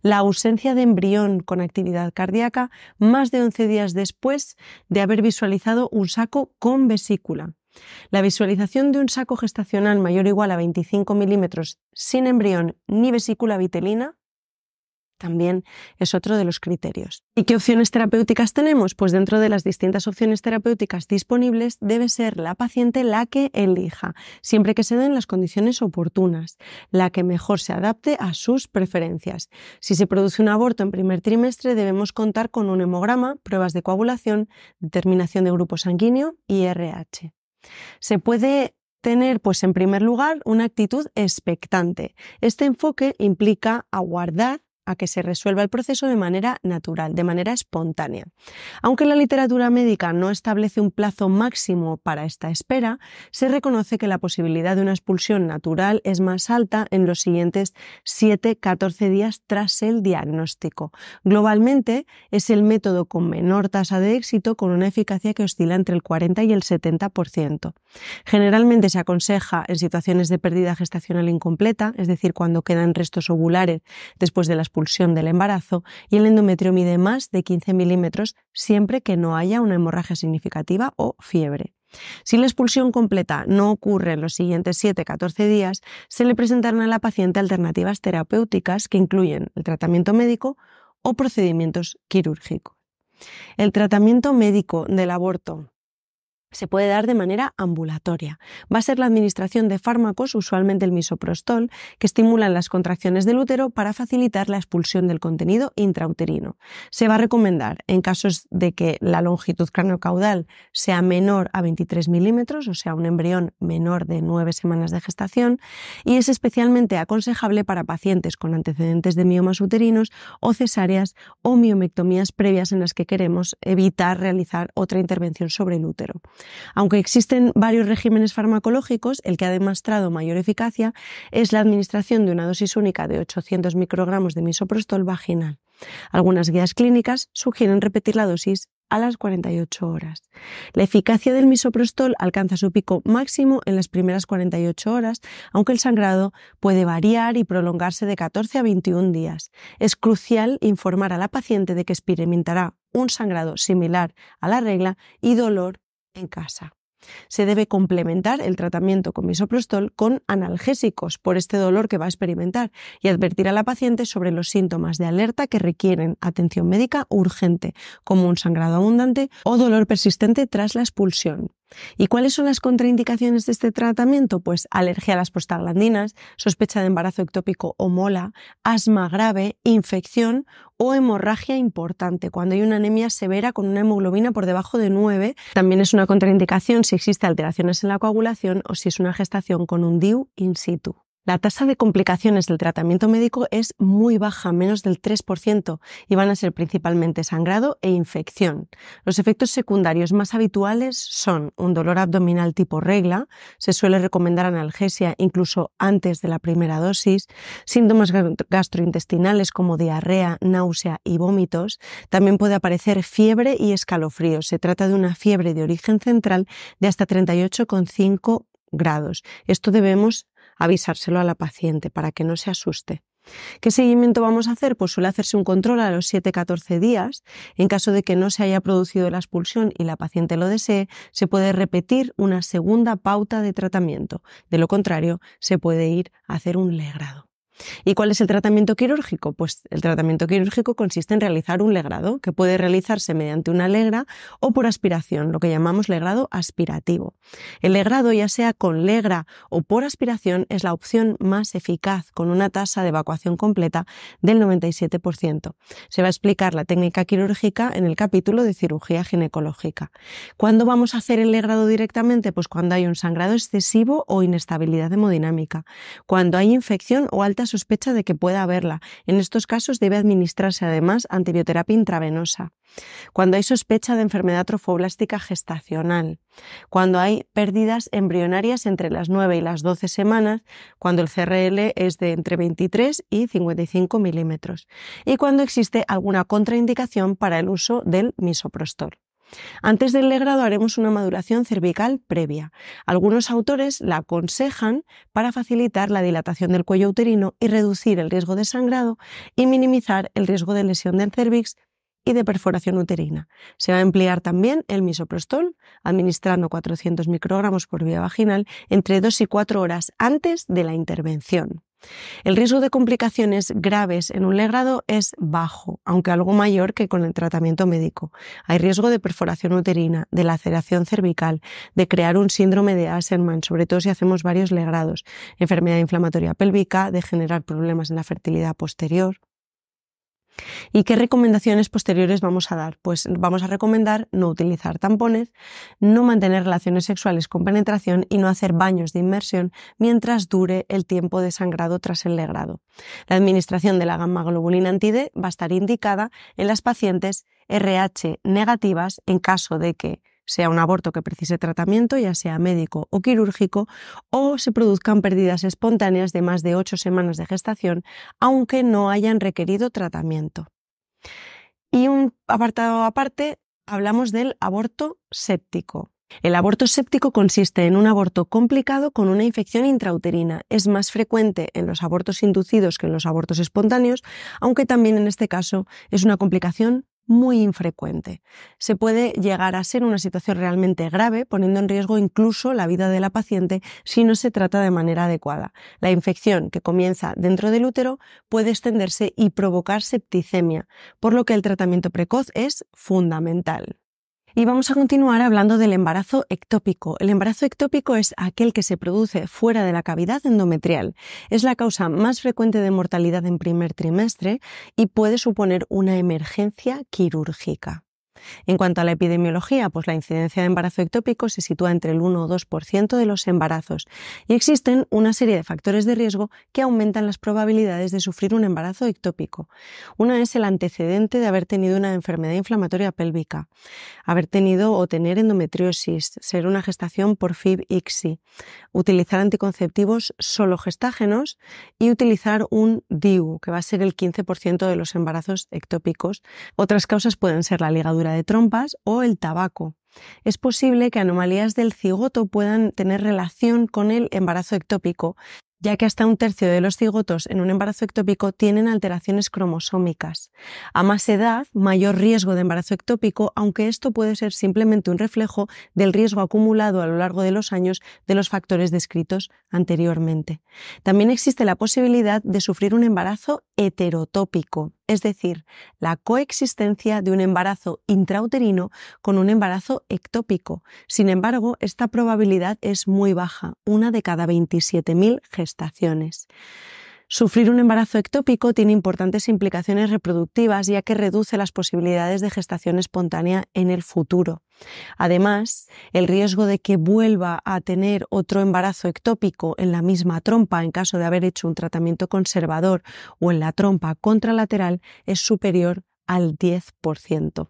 La ausencia de embrión con actividad cardíaca más de 11 días después de haber visualizado un saco con vesícula. La visualización de un saco gestacional mayor o igual a 25 milímetros sin embrión ni vesícula vitelina también es otro de los criterios. ¿Y qué opciones terapéuticas tenemos? Pues dentro de las distintas opciones terapéuticas disponibles debe ser la paciente la que elija, siempre que se den las condiciones oportunas, la que mejor se adapte a sus preferencias. Si se produce un aborto en primer trimestre debemos contar con un hemograma, pruebas de coagulación, determinación de grupo sanguíneo y RH. Se puede tener, pues en primer lugar, una actitud expectante. Este enfoque implica aguardar a que se resuelva el proceso de manera natural, de manera espontánea. Aunque la literatura médica no establece un plazo máximo para esta espera, se reconoce que la posibilidad de una expulsión natural es más alta en los siguientes 7-14 días tras el diagnóstico. Globalmente, es el método con menor tasa de éxito con una eficacia que oscila entre el 40 y el 70%. Generalmente se aconseja en situaciones de pérdida gestacional incompleta, es decir, cuando quedan restos ovulares después de la expulsión expulsión del embarazo y el endometrio mide más de 15 milímetros siempre que no haya una hemorragia significativa o fiebre. Si la expulsión completa no ocurre en los siguientes 7-14 días, se le presentarán a la paciente alternativas terapéuticas que incluyen el tratamiento médico o procedimientos quirúrgicos. El tratamiento médico del aborto se puede dar de manera ambulatoria. Va a ser la administración de fármacos, usualmente el misoprostol, que estimulan las contracciones del útero para facilitar la expulsión del contenido intrauterino. Se va a recomendar, en casos de que la longitud craneocaudal sea menor a 23 milímetros, o sea, un embrión menor de 9 semanas de gestación, y es especialmente aconsejable para pacientes con antecedentes de miomas uterinos o cesáreas o miomectomías previas en las que queremos evitar realizar otra intervención sobre el útero. Aunque existen varios regímenes farmacológicos, el que ha demostrado mayor eficacia es la administración de una dosis única de 800 microgramos de misoprostol vaginal. Algunas guías clínicas sugieren repetir la dosis a las 48 horas. La eficacia del misoprostol alcanza su pico máximo en las primeras 48 horas, aunque el sangrado puede variar y prolongarse de 14 a 21 días. Es crucial informar a la paciente de que experimentará un sangrado similar a la regla y dolor en casa. Se debe complementar el tratamiento con misoprostol con analgésicos por este dolor que va a experimentar y advertir a la paciente sobre los síntomas de alerta que requieren atención médica urgente, como un sangrado abundante o dolor persistente tras la expulsión. ¿Y cuáles son las contraindicaciones de este tratamiento? Pues alergia a las prostaglandinas, sospecha de embarazo ectópico o mola, asma grave, infección o hemorragia importante, cuando hay una anemia severa con una hemoglobina por debajo de 9. También es una contraindicación si existe alteraciones en la coagulación o si es una gestación con un DIU in situ. La tasa de complicaciones del tratamiento médico es muy baja, menos del 3%, y van a ser principalmente sangrado e infección. Los efectos secundarios más habituales son un dolor abdominal tipo regla, se suele recomendar analgesia incluso antes de la primera dosis, síntomas gastrointestinales como diarrea, náusea y vómitos, también puede aparecer fiebre y escalofríos. Se trata de una fiebre de origen central de hasta 38,5 grados. Esto debemos avisárselo a la paciente para que no se asuste. ¿Qué seguimiento vamos a hacer? Pues suele hacerse un control a los 7-14 días. En caso de que no se haya producido la expulsión y la paciente lo desee, se puede repetir una segunda pauta de tratamiento. De lo contrario, se puede ir a hacer un legrado. ¿Y cuál es el tratamiento quirúrgico? Pues el tratamiento quirúrgico consiste en realizar un legrado, que puede realizarse mediante una legra o por aspiración, lo que llamamos legrado aspirativo. El legrado, ya sea con legra o por aspiración, es la opción más eficaz, con una tasa de evacuación completa del 97%. Se va a explicar la técnica quirúrgica en el capítulo de cirugía ginecológica. ¿Cuándo vamos a hacer el legrado directamente? Pues cuando hay un sangrado excesivo o inestabilidad hemodinámica, cuando hay infección o altas sospecha de que pueda haberla. En estos casos debe administrarse además antibioterapia intravenosa. Cuando hay sospecha de enfermedad trofoblástica gestacional, cuando hay pérdidas embrionarias entre las 9 y las 12 semanas, cuando el CRL es de entre 23 y 55 milímetros y cuando existe alguna contraindicación para el uso del misoprostol. Antes del legrado haremos una maduración cervical previa. Algunos autores la aconsejan para facilitar la dilatación del cuello uterino y reducir el riesgo de sangrado y minimizar el riesgo de lesión del cervix y de perforación uterina. Se va a emplear también el misoprostol, administrando 400 microgramos por vía vaginal entre 2 y 4 horas antes de la intervención. El riesgo de complicaciones graves en un legrado es bajo, aunque algo mayor que con el tratamiento médico. Hay riesgo de perforación uterina, de laceración cervical, de crear un síndrome de Asherman, sobre todo si hacemos varios legrados, enfermedad inflamatoria pélvica, de generar problemas en la fertilidad posterior. ¿Y qué recomendaciones posteriores vamos a dar? Pues vamos a recomendar no utilizar tampones, no mantener relaciones sexuales con penetración y no hacer baños de inmersión mientras dure el tiempo de sangrado tras el legrado. La administración de la gamma globulina antide va a estar indicada en las pacientes RH negativas en caso de que sea un aborto que precise tratamiento, ya sea médico o quirúrgico, o se produzcan pérdidas espontáneas de más de ocho semanas de gestación, aunque no hayan requerido tratamiento. Y un apartado aparte, hablamos del aborto séptico. El aborto séptico consiste en un aborto complicado con una infección intrauterina. Es más frecuente en los abortos inducidos que en los abortos espontáneos, aunque también en este caso es una complicación muy infrecuente. Se puede llegar a ser una situación realmente grave, poniendo en riesgo incluso la vida de la paciente si no se trata de manera adecuada. La infección que comienza dentro del útero puede extenderse y provocar septicemia, por lo que el tratamiento precoz es fundamental. Y vamos a continuar hablando del embarazo ectópico. El embarazo ectópico es aquel que se produce fuera de la cavidad endometrial. Es la causa más frecuente de mortalidad en primer trimestre y puede suponer una emergencia quirúrgica. En cuanto a la epidemiología, pues la incidencia de embarazo ectópico se sitúa entre el 1 o 2% de los embarazos y existen una serie de factores de riesgo que aumentan las probabilidades de sufrir un embarazo ectópico. Una es el antecedente de haber tenido una enfermedad inflamatoria pélvica, haber tenido o tener endometriosis, ser una gestación por FIB-ICSI, utilizar anticonceptivos solo gestágenos y utilizar un DIU, que va a ser el 15% de los embarazos ectópicos. Otras causas pueden ser la ligadura de trompas o el tabaco. Es posible que anomalías del cigoto puedan tener relación con el embarazo ectópico, ya que hasta un tercio de los cigotos en un embarazo ectópico tienen alteraciones cromosómicas. A más edad, mayor riesgo de embarazo ectópico, aunque esto puede ser simplemente un reflejo del riesgo acumulado a lo largo de los años de los factores descritos anteriormente. También existe la posibilidad de sufrir un embarazo heterotópico es decir, la coexistencia de un embarazo intrauterino con un embarazo ectópico. Sin embargo, esta probabilidad es muy baja, una de cada 27.000 gestaciones. Sufrir un embarazo ectópico tiene importantes implicaciones reproductivas ya que reduce las posibilidades de gestación espontánea en el futuro. Además, el riesgo de que vuelva a tener otro embarazo ectópico en la misma trompa en caso de haber hecho un tratamiento conservador o en la trompa contralateral es superior al 10%.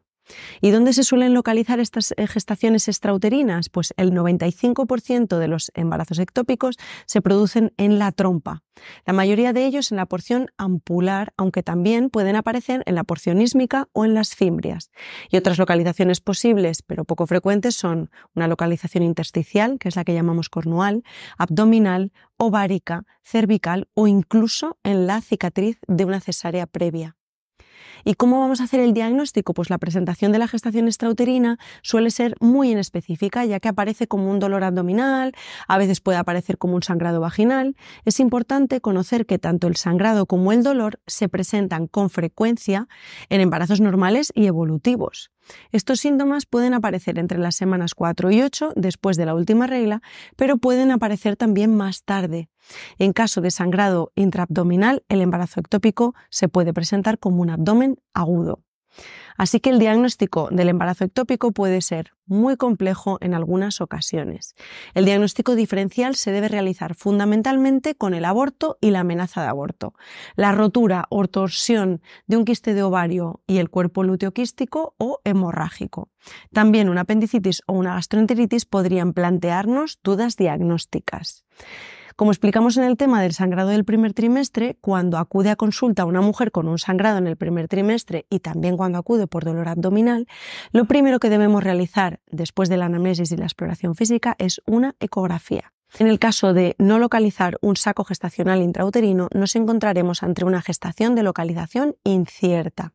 ¿Y dónde se suelen localizar estas eh, gestaciones extrauterinas? Pues el 95% de los embarazos ectópicos se producen en la trompa, la mayoría de ellos en la porción ampular, aunque también pueden aparecer en la porción ismica o en las fimbrias. Y otras localizaciones posibles, pero poco frecuentes, son una localización intersticial, que es la que llamamos cornual, abdominal, ovárica, cervical o incluso en la cicatriz de una cesárea previa. ¿Y cómo vamos a hacer el diagnóstico? Pues la presentación de la gestación extrauterina suele ser muy inespecífica, ya que aparece como un dolor abdominal, a veces puede aparecer como un sangrado vaginal. Es importante conocer que tanto el sangrado como el dolor se presentan con frecuencia en embarazos normales y evolutivos. Estos síntomas pueden aparecer entre las semanas 4 y 8 después de la última regla, pero pueden aparecer también más tarde. En caso de sangrado intraabdominal, el embarazo ectópico se puede presentar como un abdomen agudo. Así que el diagnóstico del embarazo ectópico puede ser muy complejo en algunas ocasiones. El diagnóstico diferencial se debe realizar fundamentalmente con el aborto y la amenaza de aborto. La rotura o torsión de un quiste de ovario y el cuerpo luteoquístico o hemorrágico. También una apendicitis o una gastroenteritis podrían plantearnos dudas diagnósticas. Como explicamos en el tema del sangrado del primer trimestre, cuando acude a consulta una mujer con un sangrado en el primer trimestre y también cuando acude por dolor abdominal, lo primero que debemos realizar después de la anamnesis y la exploración física es una ecografía. En el caso de no localizar un saco gestacional intrauterino, nos encontraremos ante una gestación de localización incierta.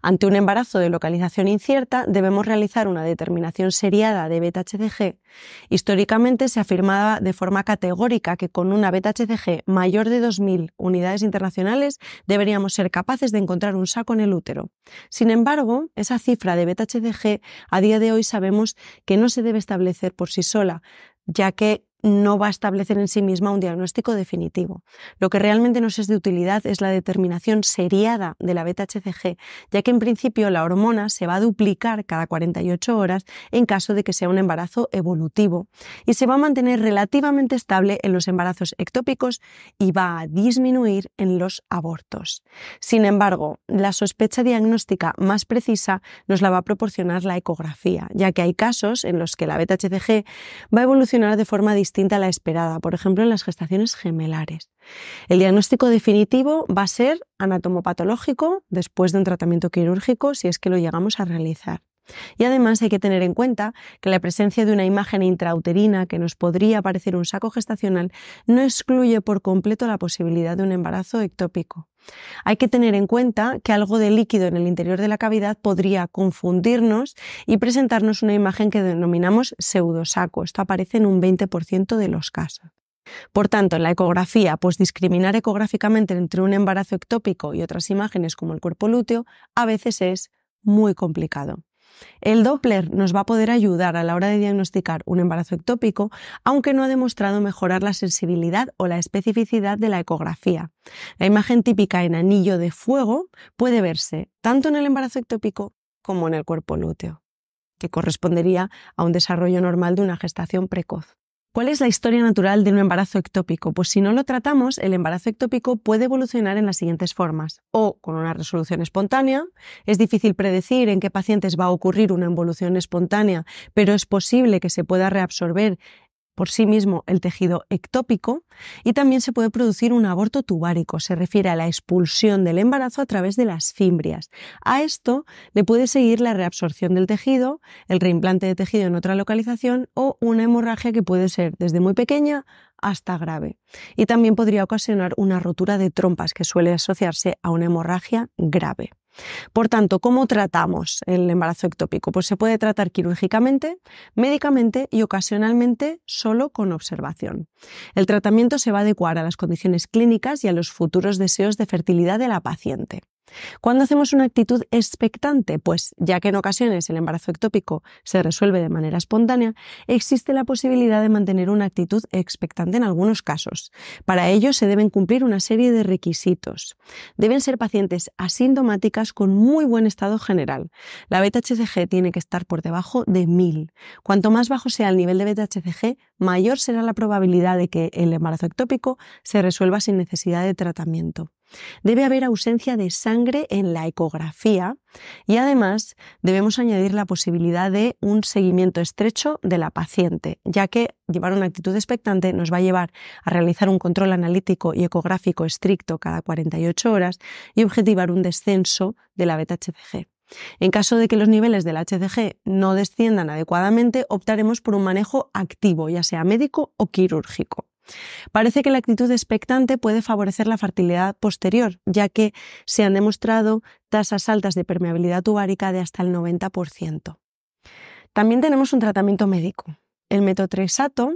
Ante un embarazo de localización incierta, debemos realizar una determinación seriada de beta-HCG. Históricamente se afirmaba de forma categórica que con una beta-HCG mayor de 2.000 unidades internacionales deberíamos ser capaces de encontrar un saco en el útero. Sin embargo, esa cifra de beta-HCG a día de hoy sabemos que no se debe establecer por sí sola, ya que no va a establecer en sí misma un diagnóstico definitivo. Lo que realmente nos es de utilidad es la determinación seriada de la beta-HCG, ya que en principio la hormona se va a duplicar cada 48 horas en caso de que sea un embarazo evolutivo y se va a mantener relativamente estable en los embarazos ectópicos y va a disminuir en los abortos. Sin embargo, la sospecha diagnóstica más precisa nos la va a proporcionar la ecografía, ya que hay casos en los que la beta va a evolucionar de forma distinta a la esperada, por ejemplo en las gestaciones gemelares. El diagnóstico definitivo va a ser anatomopatológico después de un tratamiento quirúrgico si es que lo llegamos a realizar. Y además hay que tener en cuenta que la presencia de una imagen intrauterina que nos podría parecer un saco gestacional no excluye por completo la posibilidad de un embarazo ectópico. Hay que tener en cuenta que algo de líquido en el interior de la cavidad podría confundirnos y presentarnos una imagen que denominamos pseudosaco. Esto aparece en un 20% de los casos. Por tanto, en la ecografía, pues discriminar ecográficamente entre un embarazo ectópico y otras imágenes como el cuerpo lúteo a veces es muy complicado. El Doppler nos va a poder ayudar a la hora de diagnosticar un embarazo ectópico, aunque no ha demostrado mejorar la sensibilidad o la especificidad de la ecografía. La imagen típica en anillo de fuego puede verse tanto en el embarazo ectópico como en el cuerpo lúteo, que correspondería a un desarrollo normal de una gestación precoz. ¿Cuál es la historia natural de un embarazo ectópico? Pues si no lo tratamos, el embarazo ectópico puede evolucionar en las siguientes formas. O con una resolución espontánea, es difícil predecir en qué pacientes va a ocurrir una evolución espontánea, pero es posible que se pueda reabsorber por sí mismo el tejido ectópico y también se puede producir un aborto tubárico, se refiere a la expulsión del embarazo a través de las fimbrias. A esto le puede seguir la reabsorción del tejido, el reimplante de tejido en otra localización o una hemorragia que puede ser desde muy pequeña hasta grave. Y también podría ocasionar una rotura de trompas que suele asociarse a una hemorragia grave. Por tanto, ¿cómo tratamos el embarazo ectópico? Pues se puede tratar quirúrgicamente, médicamente y ocasionalmente solo con observación. El tratamiento se va a adecuar a las condiciones clínicas y a los futuros deseos de fertilidad de la paciente. ¿Cuándo hacemos una actitud expectante? Pues ya que en ocasiones el embarazo ectópico se resuelve de manera espontánea, existe la posibilidad de mantener una actitud expectante en algunos casos. Para ello se deben cumplir una serie de requisitos. Deben ser pacientes asintomáticas con muy buen estado general. La beta-HCG tiene que estar por debajo de 1000. Cuanto más bajo sea el nivel de beta-HCG, mayor será la probabilidad de que el embarazo ectópico se resuelva sin necesidad de tratamiento. Debe haber ausencia de sangre en la ecografía y además debemos añadir la posibilidad de un seguimiento estrecho de la paciente, ya que llevar una actitud expectante nos va a llevar a realizar un control analítico y ecográfico estricto cada 48 horas y objetivar un descenso de la beta-HCG. En caso de que los niveles del HCG no desciendan adecuadamente, optaremos por un manejo activo, ya sea médico o quirúrgico. Parece que la actitud expectante puede favorecer la fertilidad posterior, ya que se han demostrado tasas altas de permeabilidad tubárica de hasta el 90%. También tenemos un tratamiento médico. El metotrexato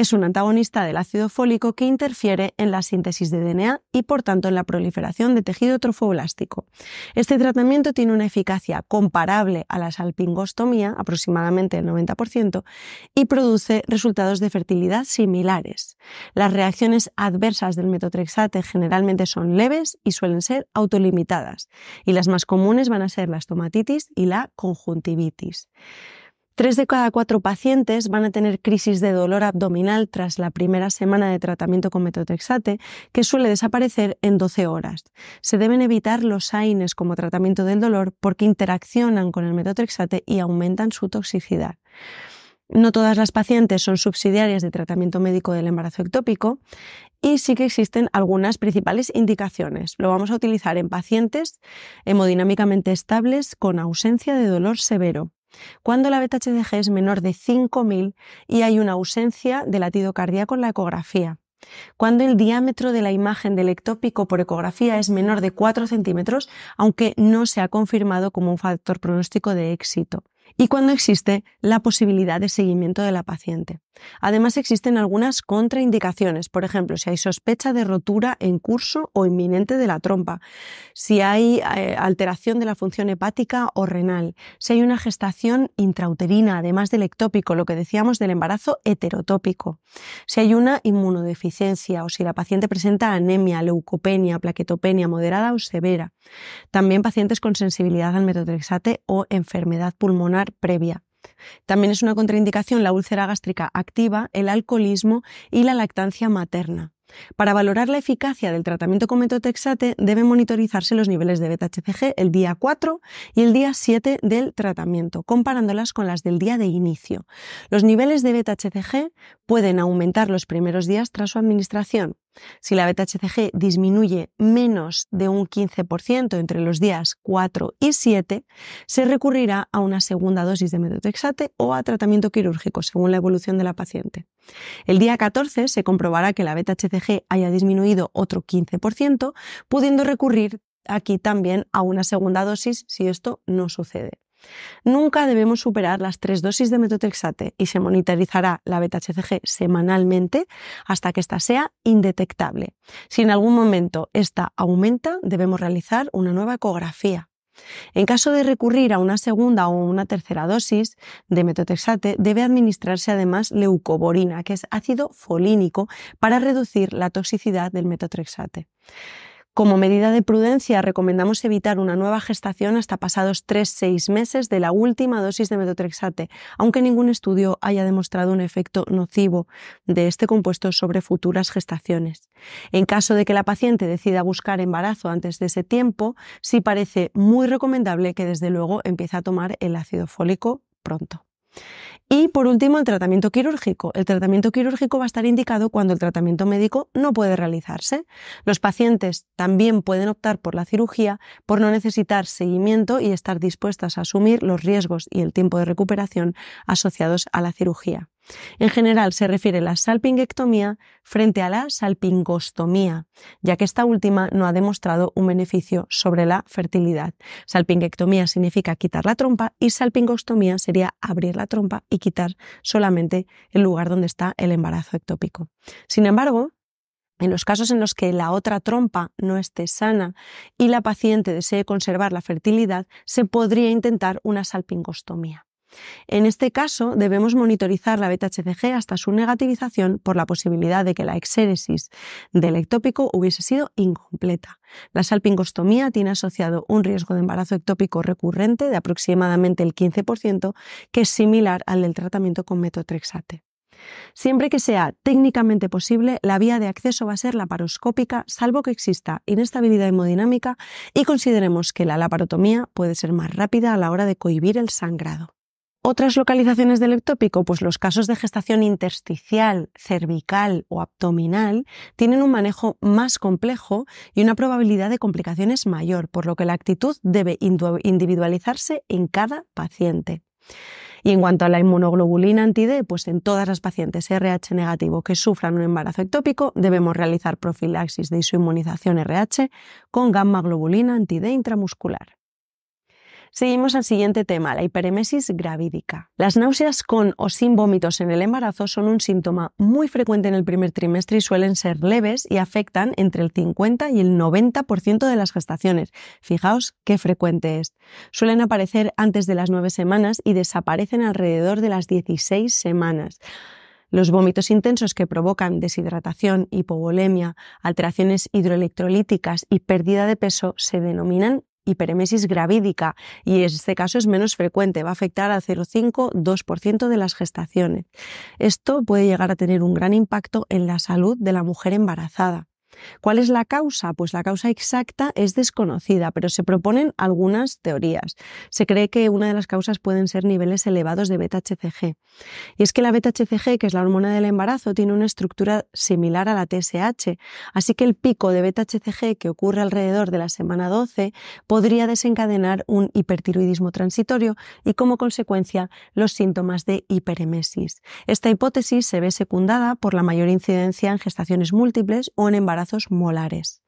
es un antagonista del ácido fólico que interfiere en la síntesis de DNA y por tanto en la proliferación de tejido trofoblástico. Este tratamiento tiene una eficacia comparable a la salpingostomía, aproximadamente el 90%, y produce resultados de fertilidad similares. Las reacciones adversas del metotrexate generalmente son leves y suelen ser autolimitadas, y las más comunes van a ser la estomatitis y la conjuntivitis. Tres de cada cuatro pacientes van a tener crisis de dolor abdominal tras la primera semana de tratamiento con metotrexate, que suele desaparecer en 12 horas. Se deben evitar los AINES como tratamiento del dolor porque interaccionan con el metotrexate y aumentan su toxicidad. No todas las pacientes son subsidiarias de tratamiento médico del embarazo ectópico y sí que existen algunas principales indicaciones. Lo vamos a utilizar en pacientes hemodinámicamente estables con ausencia de dolor severo, cuando la beta es menor de 5000 y hay una ausencia de latido cardíaco en la ecografía. Cuando el diámetro de la imagen del ectópico por ecografía es menor de 4 centímetros, aunque no se ha confirmado como un factor pronóstico de éxito y cuando existe la posibilidad de seguimiento de la paciente. Además, existen algunas contraindicaciones, por ejemplo, si hay sospecha de rotura en curso o inminente de la trompa, si hay eh, alteración de la función hepática o renal, si hay una gestación intrauterina, además del ectópico, lo que decíamos del embarazo heterotópico, si hay una inmunodeficiencia o si la paciente presenta anemia, leucopenia, plaquetopenia moderada o severa. También pacientes con sensibilidad al metotrexate o enfermedad pulmonar previa. También es una contraindicación la úlcera gástrica activa, el alcoholismo y la lactancia materna. Para valorar la eficacia del tratamiento con metotrexate deben monitorizarse los niveles de beta-HCG el día 4 y el día 7 del tratamiento, comparándolas con las del día de inicio. Los niveles de beta-HCG pueden aumentar los primeros días tras su administración, si la beta-HCG disminuye menos de un 15% entre los días 4 y 7, se recurrirá a una segunda dosis de metotrexate o a tratamiento quirúrgico según la evolución de la paciente. El día 14 se comprobará que la beta-HCG haya disminuido otro 15%, pudiendo recurrir aquí también a una segunda dosis si esto no sucede. Nunca debemos superar las tres dosis de metotrexate y se monitorizará la beta-HCG semanalmente hasta que ésta sea indetectable. Si en algún momento esta aumenta, debemos realizar una nueva ecografía. En caso de recurrir a una segunda o una tercera dosis de metotrexate, debe administrarse además leucoborina, que es ácido folínico, para reducir la toxicidad del metotrexate. Como medida de prudencia, recomendamos evitar una nueva gestación hasta pasados 3-6 meses de la última dosis de metotrexate, aunque ningún estudio haya demostrado un efecto nocivo de este compuesto sobre futuras gestaciones. En caso de que la paciente decida buscar embarazo antes de ese tiempo, sí parece muy recomendable que desde luego empiece a tomar el ácido fólico pronto. Y por último, el tratamiento quirúrgico. El tratamiento quirúrgico va a estar indicado cuando el tratamiento médico no puede realizarse. Los pacientes también pueden optar por la cirugía por no necesitar seguimiento y estar dispuestas a asumir los riesgos y el tiempo de recuperación asociados a la cirugía. En general se refiere la salpingectomía frente a la salpingostomía, ya que esta última no ha demostrado un beneficio sobre la fertilidad. Salpingectomía significa quitar la trompa y salpingostomía sería abrir la trompa y quitar solamente el lugar donde está el embarazo ectópico. Sin embargo, en los casos en los que la otra trompa no esté sana y la paciente desee conservar la fertilidad, se podría intentar una salpingostomía. En este caso, debemos monitorizar la beta-HCG hasta su negativización por la posibilidad de que la exéresis del ectópico hubiese sido incompleta. La salpingostomía tiene asociado un riesgo de embarazo ectópico recurrente de aproximadamente el 15%, que es similar al del tratamiento con metotrexate. Siempre que sea técnicamente posible, la vía de acceso va a ser laparoscópica, salvo que exista inestabilidad hemodinámica y consideremos que la laparotomía puede ser más rápida a la hora de cohibir el sangrado. Otras localizaciones del ectópico, pues los casos de gestación intersticial, cervical o abdominal, tienen un manejo más complejo y una probabilidad de complicaciones mayor, por lo que la actitud debe individualizarse en cada paciente. Y en cuanto a la inmunoglobulina anti-D, pues en todas las pacientes RH negativo que sufran un embarazo ectópico debemos realizar profilaxis de isoinmunización inmunización RH con gamma globulina anti-D intramuscular. Seguimos al siguiente tema, la hiperemesis gravídica. Las náuseas con o sin vómitos en el embarazo son un síntoma muy frecuente en el primer trimestre y suelen ser leves y afectan entre el 50 y el 90% de las gestaciones. Fijaos qué frecuente es. Suelen aparecer antes de las 9 semanas y desaparecen alrededor de las 16 semanas. Los vómitos intensos que provocan deshidratación, hipovolemia, alteraciones hidroelectrolíticas y pérdida de peso se denominan hiperemesis gravídica y este caso es menos frecuente, va a afectar al 0,5-2% de las gestaciones. Esto puede llegar a tener un gran impacto en la salud de la mujer embarazada. ¿Cuál es la causa? Pues la causa exacta es desconocida, pero se proponen algunas teorías. Se cree que una de las causas pueden ser niveles elevados de beta Y es que la beta que es la hormona del embarazo, tiene una estructura similar a la TSH, así que el pico de beta que ocurre alrededor de la semana 12 podría desencadenar un hipertiroidismo transitorio y como consecuencia los síntomas de hiperemesis. Esta hipótesis se ve secundada por la mayor incidencia en gestaciones múltiples o en embarazos molares.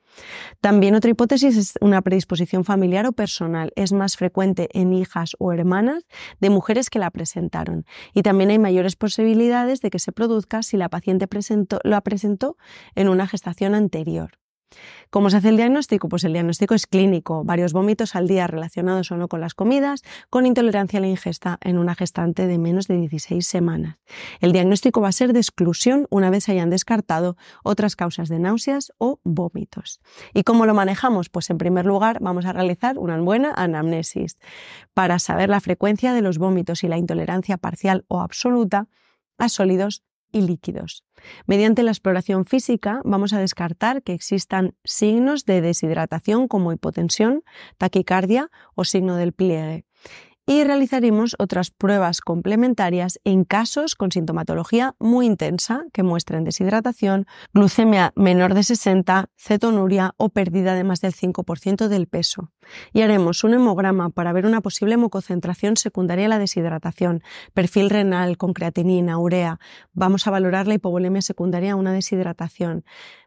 También otra hipótesis es una predisposición familiar o personal. Es más frecuente en hijas o hermanas de mujeres que la presentaron. Y también hay mayores posibilidades de que se produzca si la paciente lo la presentó en una gestación anterior. ¿Cómo se hace el diagnóstico? Pues el diagnóstico es clínico, varios vómitos al día relacionados o no con las comidas, con intolerancia a la ingesta en una gestante de menos de 16 semanas. El diagnóstico va a ser de exclusión una vez se hayan descartado otras causas de náuseas o vómitos. ¿Y cómo lo manejamos? Pues en primer lugar vamos a realizar una buena anamnesis para saber la frecuencia de los vómitos y la intolerancia parcial o absoluta a sólidos y líquidos. Mediante la exploración física vamos a descartar que existan signos de deshidratación como hipotensión, taquicardia o signo del pliegue y realizaremos otras pruebas complementarias en casos con sintomatología muy intensa que muestren deshidratación, glucemia menor de 60, cetonuria o pérdida de más del 5% del peso. Y haremos un hemograma para ver una posible hemoconcentración secundaria a la deshidratación, perfil renal con creatinina, urea. Vamos a valorar la hipovolemia secundaria a una deshidratación.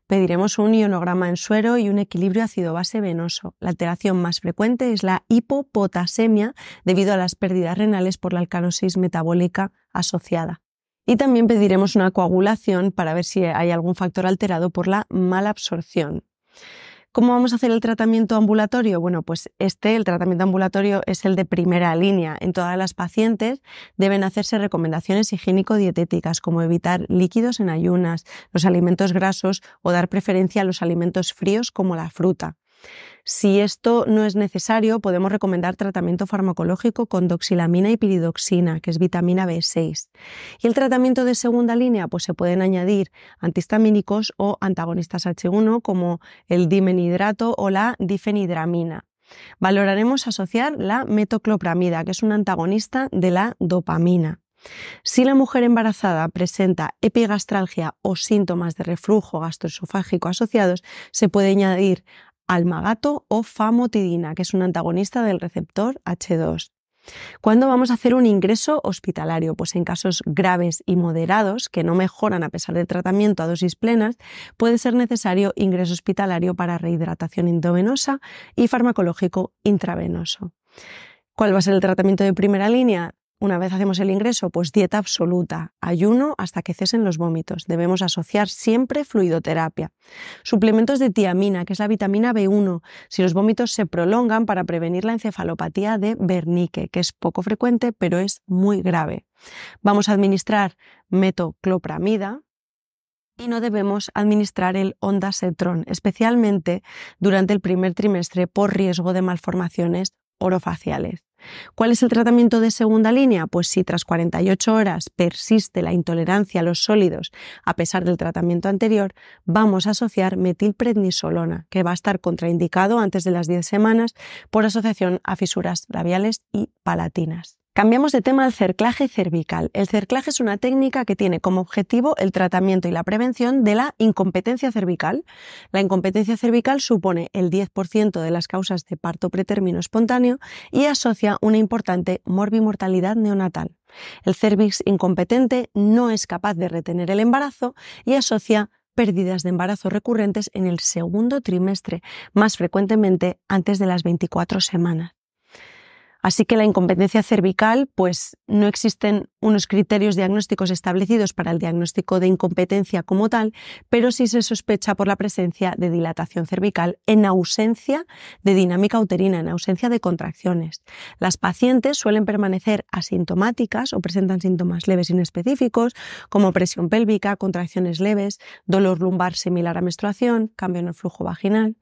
Pediremos un ionograma en suero y un equilibrio ácido-base venoso. La alteración más frecuente es la hipopotasemia debido a las pérdidas renales por la alcalosis metabólica asociada. Y también pediremos una coagulación para ver si hay algún factor alterado por la mala absorción. ¿Cómo vamos a hacer el tratamiento ambulatorio? Bueno, pues este, el tratamiento ambulatorio, es el de primera línea. En todas las pacientes deben hacerse recomendaciones higiénico-dietéticas, como evitar líquidos en ayunas, los alimentos grasos o dar preferencia a los alimentos fríos como la fruta. Si esto no es necesario, podemos recomendar tratamiento farmacológico con doxilamina y piridoxina, que es vitamina B6. Y el tratamiento de segunda línea, pues se pueden añadir antihistamínicos o antagonistas H1 como el dimenidrato o la difenidramina. Valoraremos asociar la metoclopramida, que es un antagonista de la dopamina. Si la mujer embarazada presenta epigastralgia o síntomas de reflujo gastroesofágico asociados, se puede añadir almagato o famotidina, que es un antagonista del receptor H2. ¿Cuándo vamos a hacer un ingreso hospitalario? Pues en casos graves y moderados que no mejoran a pesar del tratamiento a dosis plenas, puede ser necesario ingreso hospitalario para rehidratación endovenosa y farmacológico intravenoso. ¿Cuál va a ser el tratamiento de primera línea? una vez hacemos el ingreso, pues dieta absoluta, ayuno hasta que cesen los vómitos. Debemos asociar siempre fluidoterapia. Suplementos de tiamina, que es la vitamina B1, si los vómitos se prolongan para prevenir la encefalopatía de Bernique, que es poco frecuente, pero es muy grave. Vamos a administrar metoclopramida, y no debemos administrar el ondasetrón, especialmente durante el primer trimestre por riesgo de malformaciones orofaciales. ¿Cuál es el tratamiento de segunda línea? Pues si tras 48 horas persiste la intolerancia a los sólidos a pesar del tratamiento anterior, vamos a asociar metilprednisolona, que va a estar contraindicado antes de las 10 semanas por asociación a fisuras labiales y palatinas. Cambiamos de tema al cerclaje cervical. El cerclaje es una técnica que tiene como objetivo el tratamiento y la prevención de la incompetencia cervical. La incompetencia cervical supone el 10% de las causas de parto pretérmino espontáneo y asocia una importante morbimortalidad neonatal. El cervix incompetente no es capaz de retener el embarazo y asocia pérdidas de embarazo recurrentes en el segundo trimestre, más frecuentemente antes de las 24 semanas. Así que la incompetencia cervical, pues no existen unos criterios diagnósticos establecidos para el diagnóstico de incompetencia como tal, pero sí se sospecha por la presencia de dilatación cervical en ausencia de dinámica uterina, en ausencia de contracciones. Las pacientes suelen permanecer asintomáticas o presentan síntomas leves inespecíficos como presión pélvica, contracciones leves, dolor lumbar similar a menstruación, cambio en el flujo vaginal.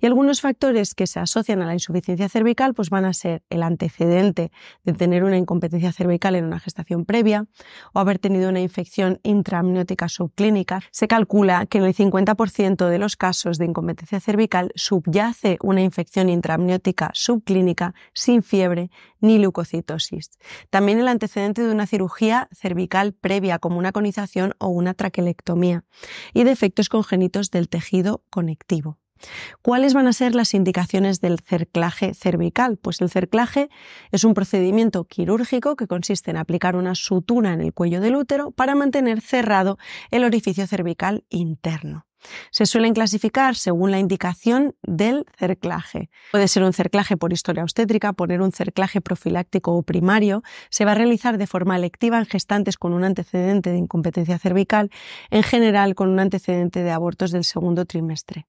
Y algunos factores que se asocian a la insuficiencia cervical pues van a ser el antecedente de tener una incompetencia cervical en una gestación previa o haber tenido una infección intraamniótica subclínica. Se calcula que en el 50% de los casos de incompetencia cervical subyace una infección intraamniótica subclínica sin fiebre ni leucocitosis. También el antecedente de una cirugía cervical previa como una conización o una traquelectomía y defectos congénitos del tejido conectivo. ¿Cuáles van a ser las indicaciones del cerclaje cervical? Pues el cerclaje es un procedimiento quirúrgico que consiste en aplicar una sutura en el cuello del útero para mantener cerrado el orificio cervical interno. Se suelen clasificar según la indicación del cerclaje. Puede ser un cerclaje por historia obstétrica, poner un cerclaje profiláctico o primario. Se va a realizar de forma electiva en gestantes con un antecedente de incompetencia cervical, en general con un antecedente de abortos del segundo trimestre.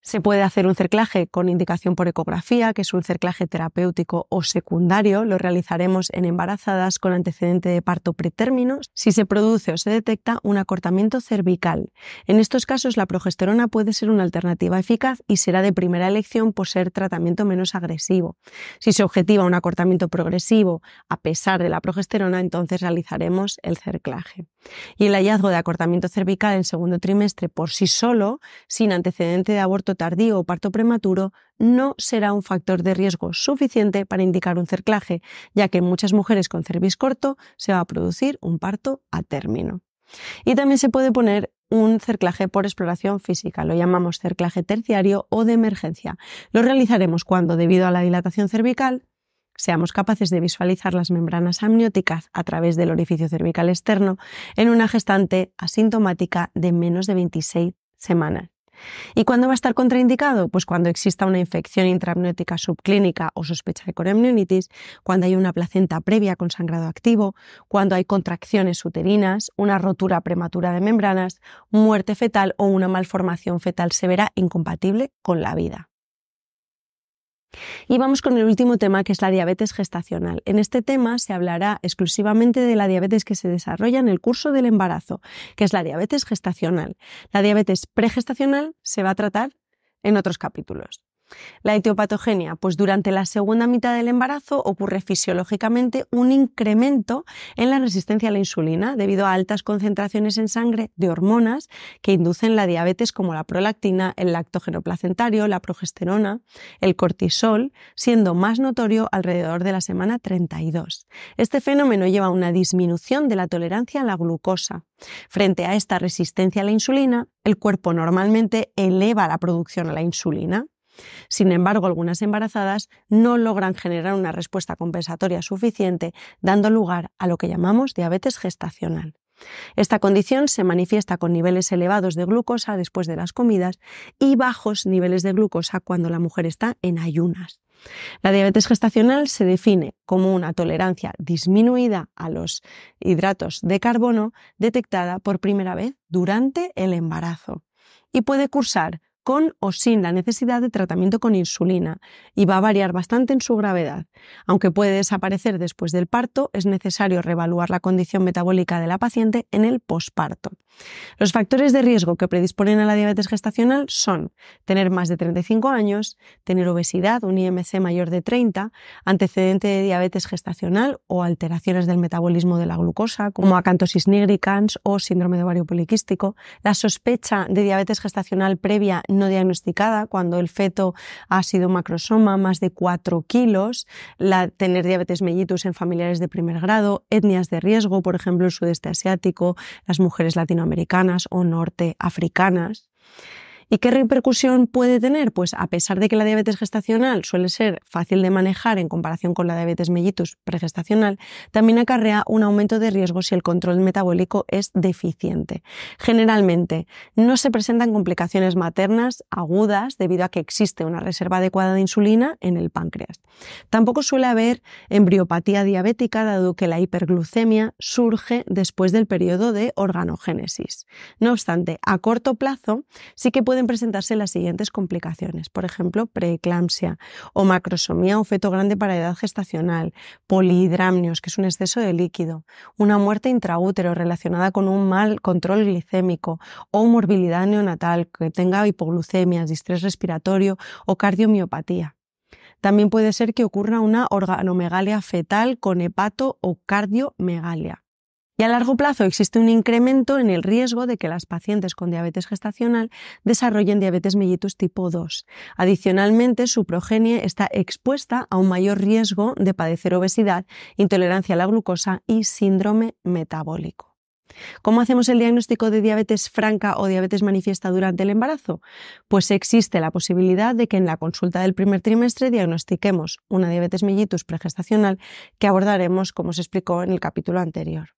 Se puede hacer un cerclaje con indicación por ecografía, que es un cerclaje terapéutico o secundario. Lo realizaremos en embarazadas con antecedente de parto pretérmino si se produce o se detecta un acortamiento cervical. En estos casos, la progesterona puede ser una alternativa eficaz y será de primera elección por ser tratamiento menos agresivo. Si se objetiva un acortamiento progresivo a pesar de la progesterona, entonces realizaremos el cerclaje. Y el hallazgo de acortamiento cervical en segundo trimestre por sí solo, sin antecedente de aborto tardío o parto prematuro, no será un factor de riesgo suficiente para indicar un cerclaje, ya que en muchas mujeres con cerviz corto se va a producir un parto a término. Y también se puede poner un cerclaje por exploración física, lo llamamos cerclaje terciario o de emergencia. Lo realizaremos cuando, debido a la dilatación cervical, seamos capaces de visualizar las membranas amnióticas a través del orificio cervical externo en una gestante asintomática de menos de 26 semanas. ¿Y cuándo va a estar contraindicado? Pues cuando exista una infección intraamniótica subclínica o sospecha de coramnionitis, cuando hay una placenta previa con sangrado activo, cuando hay contracciones uterinas, una rotura prematura de membranas, muerte fetal o una malformación fetal severa incompatible con la vida. Y vamos con el último tema, que es la diabetes gestacional. En este tema se hablará exclusivamente de la diabetes que se desarrolla en el curso del embarazo, que es la diabetes gestacional. La diabetes pregestacional se va a tratar en otros capítulos. La etiopatogenia, pues durante la segunda mitad del embarazo ocurre fisiológicamente un incremento en la resistencia a la insulina debido a altas concentraciones en sangre de hormonas que inducen la diabetes como la prolactina, el lactógeno placentario, la progesterona, el cortisol, siendo más notorio alrededor de la semana 32. Este fenómeno lleva a una disminución de la tolerancia a la glucosa. Frente a esta resistencia a la insulina, el cuerpo normalmente eleva la producción a la insulina. Sin embargo, algunas embarazadas no logran generar una respuesta compensatoria suficiente, dando lugar a lo que llamamos diabetes gestacional. Esta condición se manifiesta con niveles elevados de glucosa después de las comidas y bajos niveles de glucosa cuando la mujer está en ayunas. La diabetes gestacional se define como una tolerancia disminuida a los hidratos de carbono detectada por primera vez durante el embarazo y puede cursar con o sin la necesidad de tratamiento con insulina y va a variar bastante en su gravedad. Aunque puede desaparecer después del parto, es necesario reevaluar la condición metabólica de la paciente en el posparto. Los factores de riesgo que predisponen a la diabetes gestacional son tener más de 35 años, tener obesidad, un IMC mayor de 30, antecedente de diabetes gestacional o alteraciones del metabolismo de la glucosa, como acantosis nigricans o síndrome de ovario poliquístico, la sospecha de diabetes gestacional previa no diagnosticada, cuando el feto ha sido macrosoma, más de 4 kilos, la, tener diabetes mellitus en familiares de primer grado, etnias de riesgo, por ejemplo, el sudeste asiático, las mujeres latinoamericanas o norteafricanas. ¿Y qué repercusión puede tener? Pues a pesar de que la diabetes gestacional suele ser fácil de manejar en comparación con la diabetes mellitus pregestacional, también acarrea un aumento de riesgo si el control metabólico es deficiente. Generalmente, no se presentan complicaciones maternas agudas debido a que existe una reserva adecuada de insulina en el páncreas. Tampoco suele haber embriopatía diabética dado que la hiperglucemia surge después del periodo de organogénesis. No obstante, a corto plazo sí que puede pueden presentarse las siguientes complicaciones, por ejemplo, preeclampsia o macrosomía o feto grande para edad gestacional, polihidramnios, que es un exceso de líquido, una muerte intraútero relacionada con un mal control glicémico o morbilidad neonatal que tenga hipoglucemias, distrés respiratorio o cardiomiopatía. También puede ser que ocurra una organomegalia fetal con hepato o cardiomegalia. Y a largo plazo existe un incremento en el riesgo de que las pacientes con diabetes gestacional desarrollen diabetes mellitus tipo 2. Adicionalmente, su progenie está expuesta a un mayor riesgo de padecer obesidad, intolerancia a la glucosa y síndrome metabólico. ¿Cómo hacemos el diagnóstico de diabetes franca o diabetes manifiesta durante el embarazo? Pues existe la posibilidad de que en la consulta del primer trimestre diagnostiquemos una diabetes mellitus pregestacional que abordaremos, como se explicó en el capítulo anterior.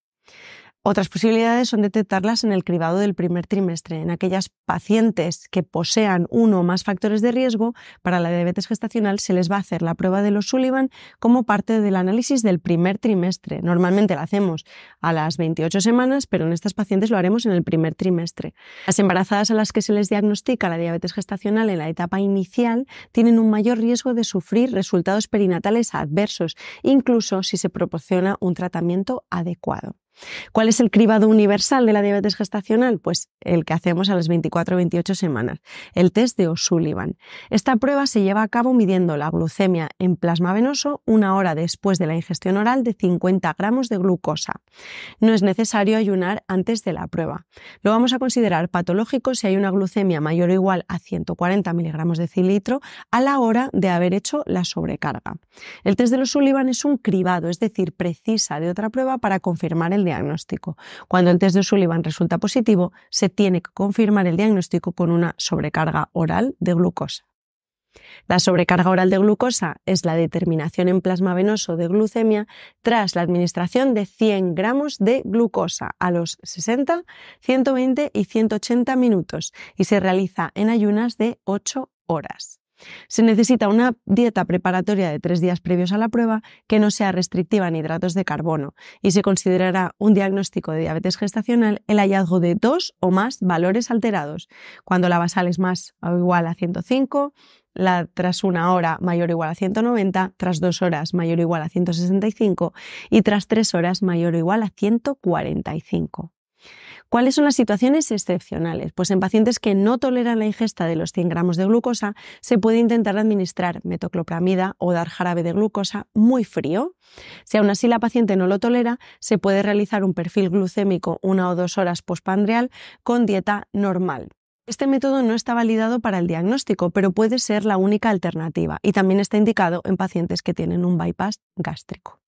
Otras posibilidades son detectarlas en el cribado del primer trimestre, en aquellas pacientes que posean uno o más factores de riesgo para la diabetes gestacional se les va a hacer la prueba de los Sullivan como parte del análisis del primer trimestre. Normalmente la hacemos a las 28 semanas, pero en estas pacientes lo haremos en el primer trimestre. Las embarazadas a las que se les diagnostica la diabetes gestacional en la etapa inicial tienen un mayor riesgo de sufrir resultados perinatales adversos, incluso si se proporciona un tratamiento adecuado. ¿Cuál es el cribado universal de la diabetes gestacional? Pues el que hacemos a las 24 o 28 semanas, el test de O'Sullivan. Esta prueba se lleva a cabo midiendo la glucemia en plasma venoso una hora después de la ingestión oral de 50 gramos de glucosa. No es necesario ayunar antes de la prueba. Lo vamos a considerar patológico si hay una glucemia mayor o igual a 140 miligramos de cilitro a la hora de haber hecho la sobrecarga. El test de O'Sullivan es un cribado, es decir, precisa de otra prueba para confirmar el diagnóstico. Cuando el test de Sullivan resulta positivo, se tiene que confirmar el diagnóstico con una sobrecarga oral de glucosa. La sobrecarga oral de glucosa es la determinación en plasma venoso de glucemia tras la administración de 100 gramos de glucosa a los 60, 120 y 180 minutos y se realiza en ayunas de 8 horas. Se necesita una dieta preparatoria de tres días previos a la prueba que no sea restrictiva en hidratos de carbono y se considerará un diagnóstico de diabetes gestacional el hallazgo de dos o más valores alterados, cuando la basal es más o igual a 105, la tras una hora mayor o igual a 190, tras dos horas mayor o igual a 165 y tras tres horas mayor o igual a 145. ¿Cuáles son las situaciones excepcionales? Pues en pacientes que no toleran la ingesta de los 100 gramos de glucosa, se puede intentar administrar metoclopramida o dar jarabe de glucosa muy frío. Si aún así la paciente no lo tolera, se puede realizar un perfil glucémico una o dos horas postpandreal con dieta normal. Este método no está validado para el diagnóstico, pero puede ser la única alternativa y también está indicado en pacientes que tienen un bypass gástrico.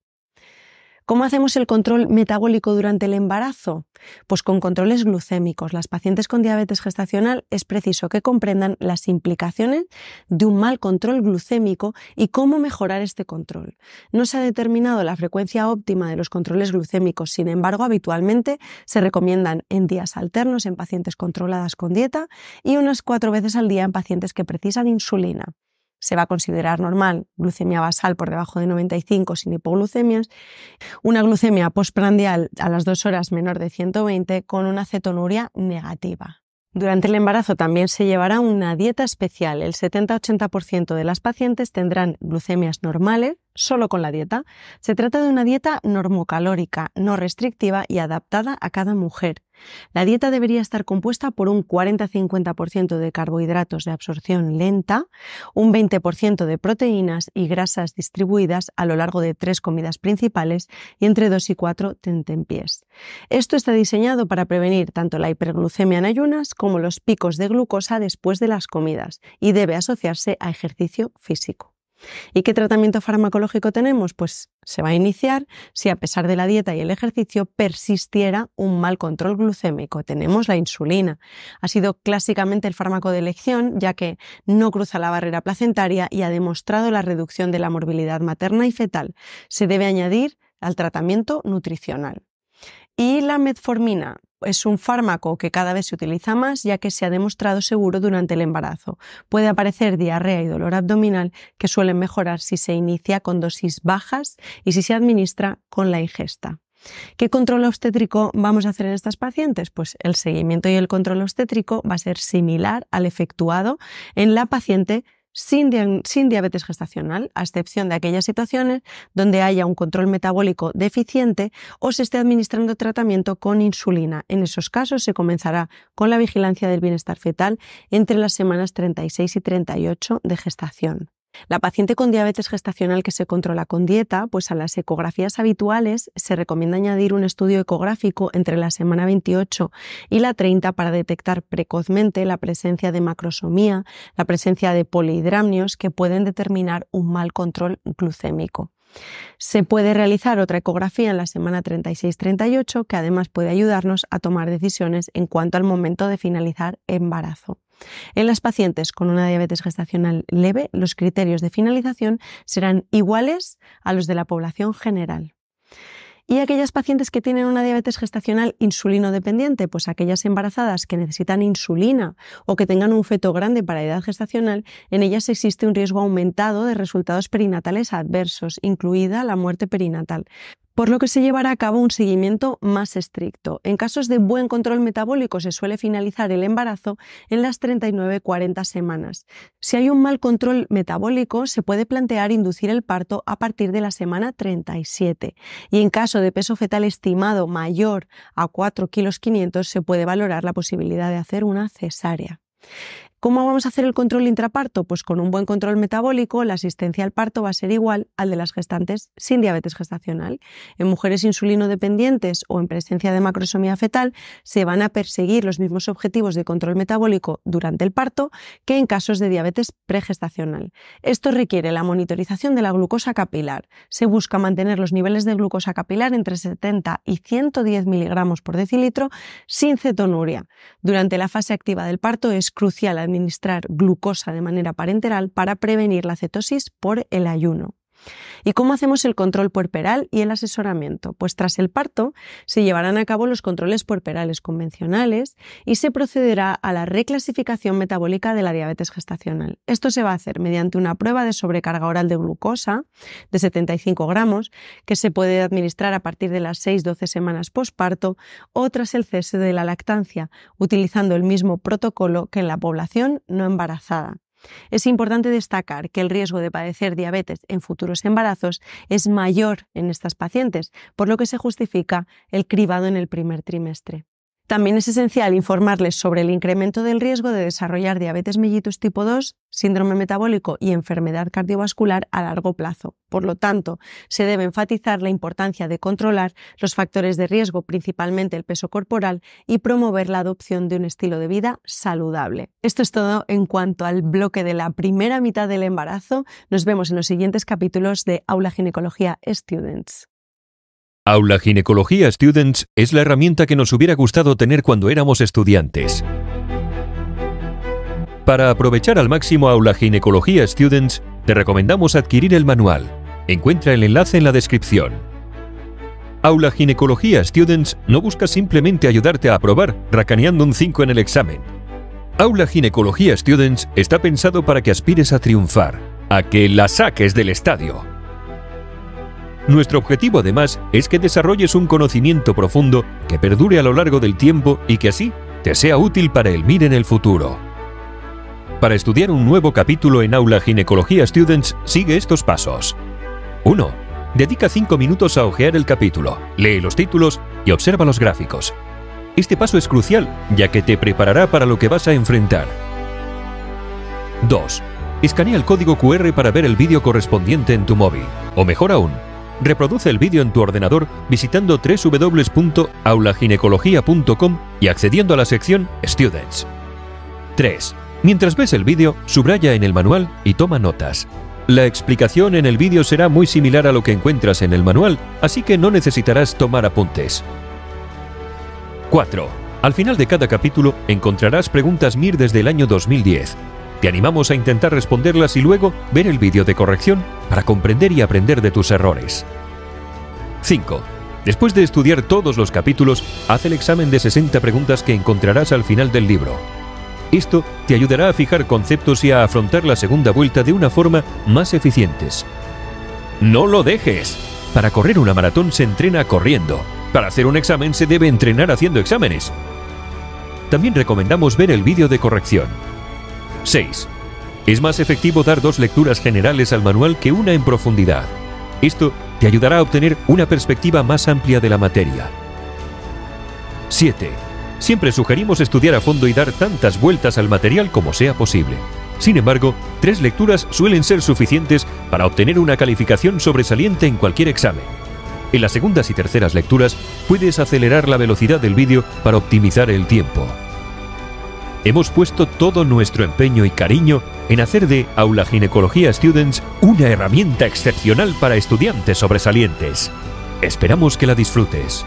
¿Cómo hacemos el control metabólico durante el embarazo? Pues con controles glucémicos. Las pacientes con diabetes gestacional es preciso que comprendan las implicaciones de un mal control glucémico y cómo mejorar este control. No se ha determinado la frecuencia óptima de los controles glucémicos, sin embargo, habitualmente se recomiendan en días alternos en pacientes controladas con dieta y unas cuatro veces al día en pacientes que precisan insulina se va a considerar normal, glucemia basal por debajo de 95 sin hipoglucemias, una glucemia postprandial a las dos horas menor de 120 con una cetonuria negativa. Durante el embarazo también se llevará una dieta especial. El 70-80% de las pacientes tendrán glucemias normales solo con la dieta. Se trata de una dieta normocalórica, no restrictiva y adaptada a cada mujer. La dieta debería estar compuesta por un 40-50% de carbohidratos de absorción lenta, un 20% de proteínas y grasas distribuidas a lo largo de tres comidas principales y entre dos y cuatro tentempiés. Esto está diseñado para prevenir tanto la hiperglucemia en ayunas como los picos de glucosa después de las comidas y debe asociarse a ejercicio físico. ¿Y qué tratamiento farmacológico tenemos? Pues se va a iniciar si a pesar de la dieta y el ejercicio persistiera un mal control glucémico. Tenemos la insulina. Ha sido clásicamente el fármaco de elección ya que no cruza la barrera placentaria y ha demostrado la reducción de la morbilidad materna y fetal. Se debe añadir al tratamiento nutricional. Y la metformina es un fármaco que cada vez se utiliza más ya que se ha demostrado seguro durante el embarazo. Puede aparecer diarrea y dolor abdominal que suelen mejorar si se inicia con dosis bajas y si se administra con la ingesta. ¿Qué control obstétrico vamos a hacer en estas pacientes? Pues el seguimiento y el control obstétrico va a ser similar al efectuado en la paciente sin, diabetes gestacional, a excepción de aquellas situaciones donde haya un control metabólico deficiente o se esté administrando tratamiento con insulina. En esos casos se comenzará con la vigilancia del bienestar fetal entre las semanas 36 y 38 de gestación. La paciente con diabetes gestacional que se controla con dieta, pues a las ecografías habituales se recomienda añadir un estudio ecográfico entre la semana 28 y la 30 para detectar precozmente la presencia de macrosomía, la presencia de polihidramnios que pueden determinar un mal control glucémico. Se puede realizar otra ecografía en la semana 36-38 que además puede ayudarnos a tomar decisiones en cuanto al momento de finalizar embarazo. En las pacientes con una diabetes gestacional leve, los criterios de finalización serán iguales a los de la población general. Y aquellas pacientes que tienen una diabetes gestacional insulino dependiente, pues aquellas embarazadas que necesitan insulina o que tengan un feto grande para edad gestacional, en ellas existe un riesgo aumentado de resultados perinatales adversos, incluida la muerte perinatal por lo que se llevará a cabo un seguimiento más estricto. En casos de buen control metabólico se suele finalizar el embarazo en las 39-40 semanas. Si hay un mal control metabólico, se puede plantear inducir el parto a partir de la semana 37 y en caso de peso fetal estimado mayor a 4,5 kilos se puede valorar la posibilidad de hacer una cesárea. ¿Cómo vamos a hacer el control intraparto? Pues con un buen control metabólico, la asistencia al parto va a ser igual al de las gestantes sin diabetes gestacional. En mujeres insulino dependientes o en presencia de macrosomía fetal, se van a perseguir los mismos objetivos de control metabólico durante el parto que en casos de diabetes pregestacional. Esto requiere la monitorización de la glucosa capilar. Se busca mantener los niveles de glucosa capilar entre 70 y 110 miligramos por decilitro sin cetonuria. Durante la fase activa del parto es crucial administrar glucosa de manera parenteral para prevenir la cetosis por el ayuno. ¿Y cómo hacemos el control puerperal y el asesoramiento? Pues tras el parto se llevarán a cabo los controles puerperales convencionales y se procederá a la reclasificación metabólica de la diabetes gestacional. Esto se va a hacer mediante una prueba de sobrecarga oral de glucosa de 75 gramos que se puede administrar a partir de las 6-12 semanas posparto o tras el cese de la lactancia, utilizando el mismo protocolo que en la población no embarazada. Es importante destacar que el riesgo de padecer diabetes en futuros embarazos es mayor en estas pacientes, por lo que se justifica el cribado en el primer trimestre. También es esencial informarles sobre el incremento del riesgo de desarrollar diabetes mellitus tipo 2, síndrome metabólico y enfermedad cardiovascular a largo plazo. Por lo tanto, se debe enfatizar la importancia de controlar los factores de riesgo, principalmente el peso corporal, y promover la adopción de un estilo de vida saludable. Esto es todo en cuanto al bloque de la primera mitad del embarazo. Nos vemos en los siguientes capítulos de Aula Ginecología Students. Aula Ginecología Students es la herramienta que nos hubiera gustado tener cuando éramos estudiantes. Para aprovechar al máximo Aula Ginecología Students, te recomendamos adquirir el manual. Encuentra el enlace en la descripción. Aula Ginecología Students no busca simplemente ayudarte a aprobar racaneando un 5 en el examen. Aula Ginecología Students está pensado para que aspires a triunfar, a que la saques del estadio. Nuestro objetivo además es que desarrolles un conocimiento profundo que perdure a lo largo del tiempo y que así te sea útil para el MIR en el futuro. Para estudiar un nuevo capítulo en Aula Ginecología Students, sigue estos pasos. 1. Dedica 5 minutos a hojear el capítulo, lee los títulos y observa los gráficos. Este paso es crucial, ya que te preparará para lo que vas a enfrentar. 2. Escanea el código QR para ver el vídeo correspondiente en tu móvil. O mejor aún, Reproduce el vídeo en tu ordenador visitando www.aulaginecología.com y accediendo a la sección Students. 3. Mientras ves el vídeo, subraya en el manual y toma notas. La explicación en el vídeo será muy similar a lo que encuentras en el manual, así que no necesitarás tomar apuntes. 4. Al final de cada capítulo encontrarás preguntas MIR desde el año 2010. Te animamos a intentar responderlas y luego ver el vídeo de corrección para comprender y aprender de tus errores. 5. Después de estudiar todos los capítulos, haz el examen de 60 preguntas que encontrarás al final del libro. Esto te ayudará a fijar conceptos y a afrontar la segunda vuelta de una forma más eficiente. ¡No lo dejes! Para correr una maratón se entrena corriendo. Para hacer un examen se debe entrenar haciendo exámenes. También recomendamos ver el vídeo de corrección. 6. Es más efectivo dar dos lecturas generales al manual que una en profundidad. Esto te ayudará a obtener una perspectiva más amplia de la materia. 7. Siempre sugerimos estudiar a fondo y dar tantas vueltas al material como sea posible. Sin embargo, tres lecturas suelen ser suficientes para obtener una calificación sobresaliente en cualquier examen. En las segundas y terceras lecturas puedes acelerar la velocidad del vídeo para optimizar el tiempo hemos puesto todo nuestro empeño y cariño en hacer de Aula Ginecología Students una herramienta excepcional para estudiantes sobresalientes. Esperamos que la disfrutes.